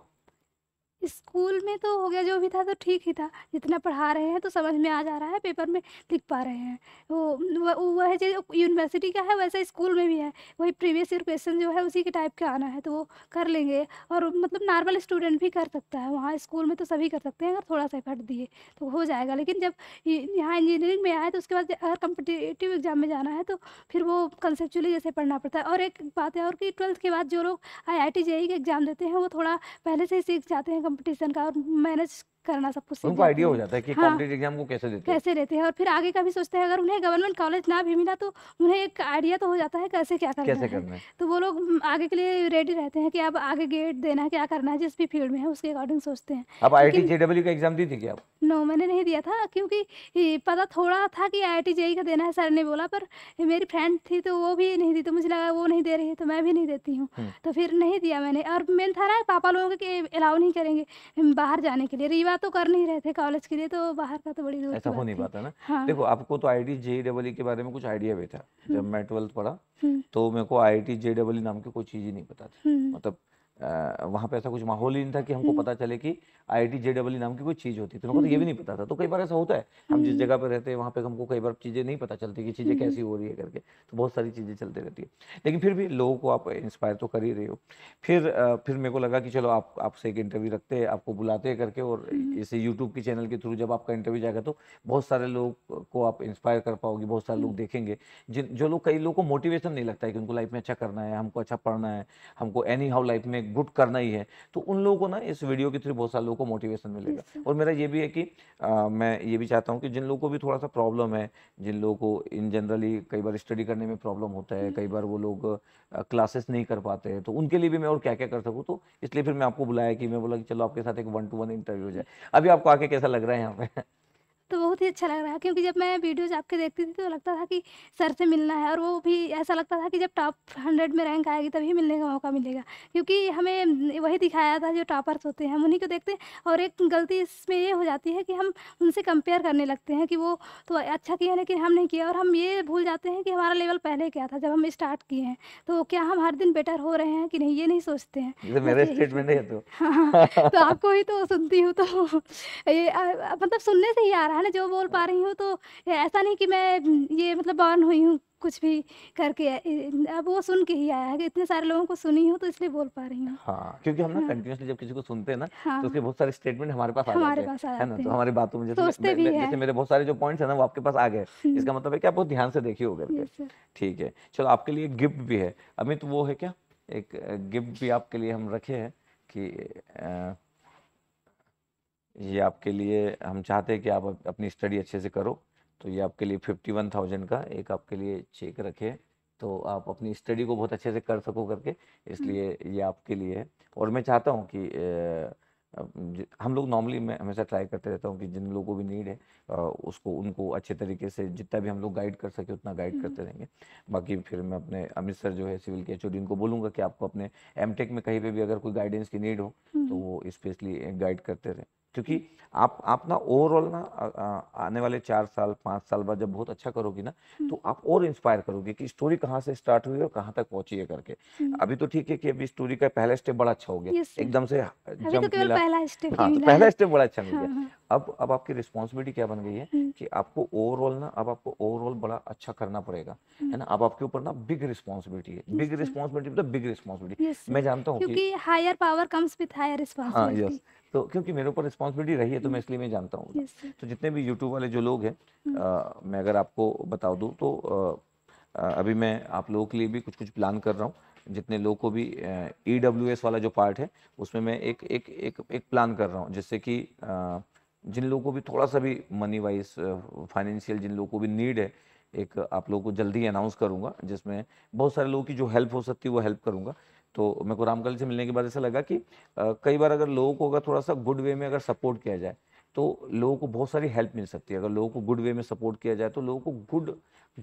स्कूल में तो हो गया जो भी था तो ठीक ही था जितना पढ़ा रहे हैं तो समझ में आ जा रहा है पेपर में लिख पा रहे हैं वो वह जो यूनिवर्सिटी का है वैसा स्कूल में भी है वही प्रीवियस ईयर क्वेश्चन जो है उसी के टाइप का आना है तो वो कर लेंगे और मतलब नॉर्मल स्टूडेंट भी कर सकता है वहाँ स्कूल में तो सभी कर सकते हैं अगर थोड़ा सा एफर्ट दिए तो हो जाएगा लेकिन जब यहाँ इंजीनियरिंग में आए तो उसके बाद अगर कम्पिटेटिव एग्जाम में जाना है तो फिर वो कंसेप्चुअली जैसे पढ़ना पड़ता है और एक बात है और कि ट्वेल्थ के बाद जो लोग आई आई टी के एग्ज़ाम देते हैं वो थोड़ा पहले से ही सीख जाते हैं कंपटीशन का और मैनेज करना सब कुछ उनको आइडिया हो जाता है कि हाँ, कॉम्पिटेटिव एग्जाम को कैसे देते कैसे देते हैं और फिर आगे का भी सोचते हैं अगर उन्हें गवर्नमेंट कॉलेज ना भी मिला तो उन्हें एक आइडिया तो हो जाता है कैसे क्या करना कैसे है करना है तो वो लोग आगे के लिए रेडी रहते हैं कि अब आगे गेट देना क्या करना है जिस भी फील्ड में है उसके अकॉर्डिंग सोचते हैं अब आई आई का एग्जाम दी थी क्या नो मैंने नहीं दिया था क्योंकि पता थोड़ा था कि आई आई का देना है सर ने बोला पर मेरी फ्रेंड थी तो वो भी नहीं दी तो मुझे लगा वो नहीं दे रही है तो मैं भी नहीं देती हूँ हम्म। तो फिर नहीं दिया मैंने और मेन था ना पापा लोगों के अलाउ नहीं करेंगे बाहर जाने के लिए रिवा जुगाड़ तो कर नहीं रहे थे कॉलेज के लिए तो बाहर का तो बड़ी दूर ऐसा हो नहीं पाता ना हाँ। देखो आपको तो आई जे डबल के बारे में कुछ आइडिया भी था जब हम्म। मैं ट्वेल्थ पढ़ा हम्म। तो मेरे को आई आई e e e नाम की कोई चीज ही नहीं पता थी हम्म। मतलब वहाँ पे ऐसा कुछ माहौल ही नहीं था कि हमको हम्म। पता चले कि आई आई टी नाम की कोई चीज़ होती थी तो तो ये भी हम्म। नहीं पता था तो कई बार ऐसा होता है हम जिस हम्म। जगह पर रहते हैं वहाँ पे हमको कई बार चीज़ें नहीं पता चलती कि चीज़ें कैसी हो रही है करके तो बहुत सारी चीज़ें चलती रहती है लेकिन फिर भी लोगों को आप इंस्पायर तो कर ही रहे हो फिर फिर मेरे को लगा कि चलो आप आपसे एक इंटरव्यू रखते हैं आपको बुलाते हैं करके और इसे यूट्यूब के चैनल के थ्रू जब आपका इंटरव्यू जाएगा तो बहुत सारे लोग को आप इंस्पायर कर पाओगे बहुत सारे लोग देखेंगे जिन जो लोग कई लोग को मोटिवेशन नहीं लगता है कि उनको लाइफ में अच्छा करना है हमको अच्छा पढ़ना है हमको एनी हाउ लाइफ में गुड करना ही है तो उन लोगों को ना इस वीडियो के थ्रू बहुत सारे लोगों को मोटिवेशन मिलेगा और मेरा ये भी है कि आ, मैं ये भी चाहता हूँ कि जिन लोगों को भी थोड़ा सा प्रॉब्लम है जिन लोगों को इन जनरली कई बार स्टडी करने में प्रॉब्लम होता है कई बार वो लोग क्लासेस नहीं कर पाते हैं तो उनके लिए भी मैं और क्या क्या कर सकूँ तो इसलिए फिर मैं आपको बुलाया कि मैं बोला कि चलो आपके साथ एक वन टू वन इंटरव्यू हो जाए अभी आपको आके कैसा लग रहा है यहाँ पे तो बहुत ही अच्छा लग रहा है क्योंकि जब मैं वीडियोज़ आपके देखती थी तो लगता था कि सर से मिलना है और वो भी ऐसा लगता था कि जब टॉप हंड्रेड में रैंक आएगी तभी मिलने का मौका मिलेगा क्योंकि हमें वही दिखाया था जो टॉपर्स होते हैं हम उन्हीं को देखते हैं और एक गलती इसमें ये हो जाती है कि हम उनसे कंपेयर करने लगते हैं कि वो तो अच्छा किया लेकिन हम नहीं किया और हम ये भूल जाते हैं कि हमारा लेवल पहले क्या था जब हम स्टार्ट किए हैं तो क्या हम हर दिन बेटर हो रहे हैं कि नहीं ये नहीं सोचते हैं तो मेरे है तो हाँ, तो आपको ही तो सुनती हूँ तो ये मतलब सुनने से ही आ रहा है पहले जो बोल पा रही हूँ तो ऐसा नहीं कि मैं ये मतलब बॉर्न हुई हूँ कुछ भी करके अब वो सुन के ही आया है इतने सारे लोगों को सुनी हूँ तो इसलिए बोल पा रही हूँ हाँ, क्योंकि हम ना कंटिन्यूसली हाँ। जब किसी को सुनते हैं ना तो हाँ, तो उसके बहुत सारे स्टेटमेंट हमारे पास हमारे पास है ना तो हमारी बातों में जैसे भी जैसे मेरे बहुत सारे जो पॉइंट्स है ना वो आपके पास आ गए हम्म। इसका मतलब है कि आप बहुत ध्यान से देखिए होगा ठीक है चलो आपके लिए गिफ्ट भी है अमित वो है क्या एक गिफ्ट भी आपके लिए हम रखे हैं कि ये आपके लिए हम चाहते हैं कि आप अपनी स्टडी अच्छे से करो तो ये आपके लिए फिफ्टी वन थाउजेंड का एक आपके लिए चेक रखे तो आप अपनी स्टडी को बहुत अच्छे से कर सको करके इसलिए हम्म। ये आपके लिए है और मैं चाहता हूँ कि हम लोग नॉर्मली मैं हमेशा ट्राई करते रहता हूँ कि जिन लोगों को भी नीड है उसको उनको अच्छे तरीके से जितना भी हम लोग गाइड कर सके उतना गाइड हम्म। करते रहेंगे बाकी फिर मैं अपने अमित सर जो है सिविल के एच उनको बोलूँगा कि आपको अपने एम में कहीं पर भी अगर कोई गाइडेंस की नीड हो तो हम्म। वो स्पेशली गाइड करते रहें क्योंकि आप आप ना ओवरऑल ना आने वाले चार साल पाँच साल बाद जब बहुत अच्छा करोगी ना हम्म। तो आप और इंस्पायर करोगे कि स्टोरी कहाँ से स्टार्ट हुई और कहाँ तक पहुंची है करके हम्म। अभी तो ठीक है कि अभी स्टोरी का पहला स्टेप बड़ा अच्छा हो गया एकदम से जंप तो मिला पहला स्टेप हाँ तो पहला स्टेप बड़ा अच्छा मिल गया हाँ, हाँ। अब अब आपकी रिस्पॉन्सिबिलिटी क्या बन गई है हम्म। कि आपको ओवरऑल ना अब आपको ओवरऑल बड़ा अच्छा करना पड़ेगा है ना अब आपके ऊपर ना बिग रिस्पॉन्सिबिलिटी है बिग रिस्पॉन्सिबिलिटी बिग रिस्पॉन्सिबिलिटी मैं जानता हूँ higher power comes with higher responsibility तो क्योंकि मेरे ऊपर रिस्पॉन्सिबिलिटी रही है तो मैं हम्म। इसलिए मैं जानता हूँ तो जितने भी यूट्यूब वाले जो लोग हैं हम्म। मैं अगर आपको बता दूँ तो अभी मैं आप लोगों के लिए भी कुछ कुछ प्लान कर रहा हूँ जितने लोग को भी ई डब्ल्यू एस वाला जो पार्ट है उसमें मैं एक एक एक एक प्लान कर रहा हूँ जिससे कि जिन लोगों को भी थोड़ा सा भी मनी वाइज फाइनेंशियल जिन लोगों को भी नीड है एक आप लोगों को जल्दी अनाउंस करूंगा जिसमें बहुत सारे लोगों की जो हेल्प हो सकती है वो हेल्प करूँगा तो मेरे को रामकल से मिलने के बाद ऐसा लगा कि कई बार अगर लोगों को अगर थोड़ा सा गुड वे में अगर सपोर्ट किया जाए तो लोगों को बहुत सारी हेल्प मिल सकती है अगर लोगों को गुड वे में सपोर्ट किया जाए तो लोगों को गुड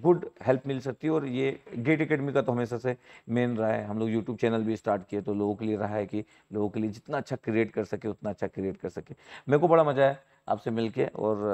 गुड हेल्प मिल सकती है और ये गेट अकेडमी का तो हमेशा से मेन रहा है हम लोग यूट्यूब चैनल भी स्टार्ट किए तो लोगों के लिए रहा है कि लोगों के लिए जितना अच्छा क्रिएट कर सके उतना अच्छा क्रिएट कर सके मेरे को बड़ा मजा आया आपसे मिलके और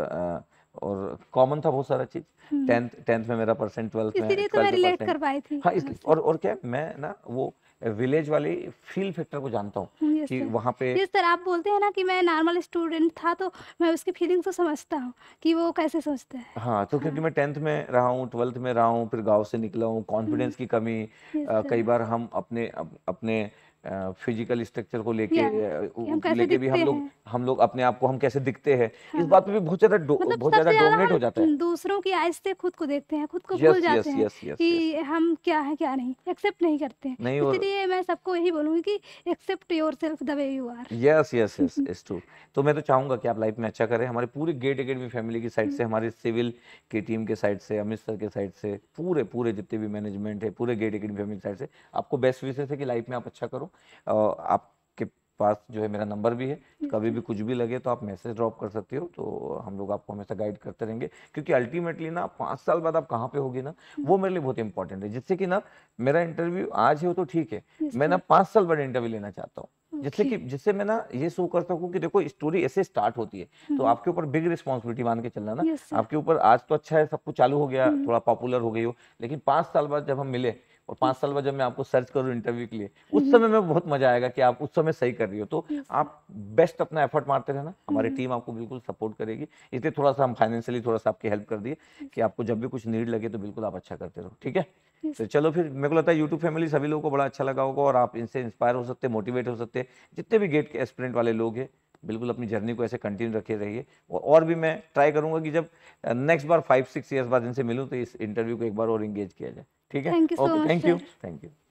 और कॉमन था बहुत सारा चीज टेंथ टेंथ में मेरा परसेंट ट्वेल्थ में तो रिलेट करवाई थी हाँ इसलिए और और क्या मैं ना वो विलेज वाले फील फैक्टर को जानता हूँ हम्म, कि वहाँ पे यस तरह आप बोलते हैं ना कि मैं नॉर्मल स्टूडेंट था तो मैं उसकी फीलिंग्स को समझता हूँ कि वो कैसे सोचते हैं हाँ तो क्योंकि हाँ। मैं टेंथ में रहा हूँ ट्वेल्थ में रहा हूँ फिर गांव से निकला हूँ कॉन्फिडेंस हम्म। की कमी कई बार हम अपने अपने फिजिकल स्ट्रक्चर को लेके लेके भी हम लोग हम लोग अपने आप को हम कैसे दिखते हैं हाँ। इस बात पे भी बहुत ज्यादा मतलब बहुत ज्यादा डोमिनेट हो जाता है दूसरों की आइज से खुद को देखते हैं खुद को भूल जाते हैं कि हम क्या है क्या नहीं एक्सेप्ट नहीं करते हैं इसलिए मैं सबको यही बोलूंगी कि accept yourself the way you are yes yes yes it's true तो मैं तो चाहूंगा कि आप लाइफ में अच्छा करें हमारे पूरे गेट अकेडमी फैमिली की साइड से हम्म। हमारे सिविल की टीम के साइड से अमित सर के साइड से पूरे पूरे जितने भी मैनेजमेंट है पूरे गेट अकेडमी फैमिली की साइड से आपको बेस्ट विशेष है कि लाइफ में आप अच्छा करो आपके पास जो है मेरा नंबर भी है कभी भी कुछ भी लगे तो आप मैसेज ड्रॉप कर सकते हो तो हम लोग आपको हमेशा गाइड करते रहेंगे क्योंकि अल्टीमेटली ना पाँच साल बाद आप कहाँ पे होगी ना वो मेरे लिए बहुत इंपॉर्टेंट है जिससे कि ना मेरा इंटरव्यू आज है तो ठीक है मैं ना पाँच साल बाद इंटरव्यू लेना चाहता हूँ जिससे कि जिससे मैं ना ये शो कर सकूँ कि देखो स्टोरी ऐसे स्टार्ट होती है तो mm-hmm. आपके ऊपर बिग रिस्पॉन्सिबिलिटी मान के चलना ना आपके ऊपर आज तो अच्छा है सब कुछ चालू हो गया mm-hmm. थोड़ा पॉपुलर हो गई हो लेकिन पांच साल बाद जब हम मिले और पाँच साल बाद जब मैं आपको सर्च करूँ इंटरव्यू के लिए उस हम्म। समय में बहुत मजा आएगा कि आप उस समय सही कर रही हो तो आप बेस्ट अपना एफर्ट मारते रहना हमारी टीम हम्म। आपको बिल्कुल सपोर्ट करेगी इसलिए थोड़ा सा हम फाइनेंशियली थोड़ा सा आपकी हेल्प कर दिए कि आपको जब भी कुछ नीड लगे तो बिल्कुल आप अच्छा करते रहो ठीक है तो चलो फिर मेरे को लगता है यूट्यूब फैमिली सभी लोगों को बड़ा अच्छा लगा होगा और आप इनसे इंस्पायर हो सकते मोटिवेट हो सकते जितने भी गेट के एस्पिरेंट वाले लोग हैं बिल्कुल अपनी जर्नी को ऐसे कंटिन्यू रखे रहिए और भी मैं ट्राई करूंगा कि जब नेक्स्ट बार फाइव सिक्स ईयर्स बाद इनसे मिलूँ तो इस इंटरव्यू को एक बार और इंगेज किया जाए ठीक है okay thank you thank you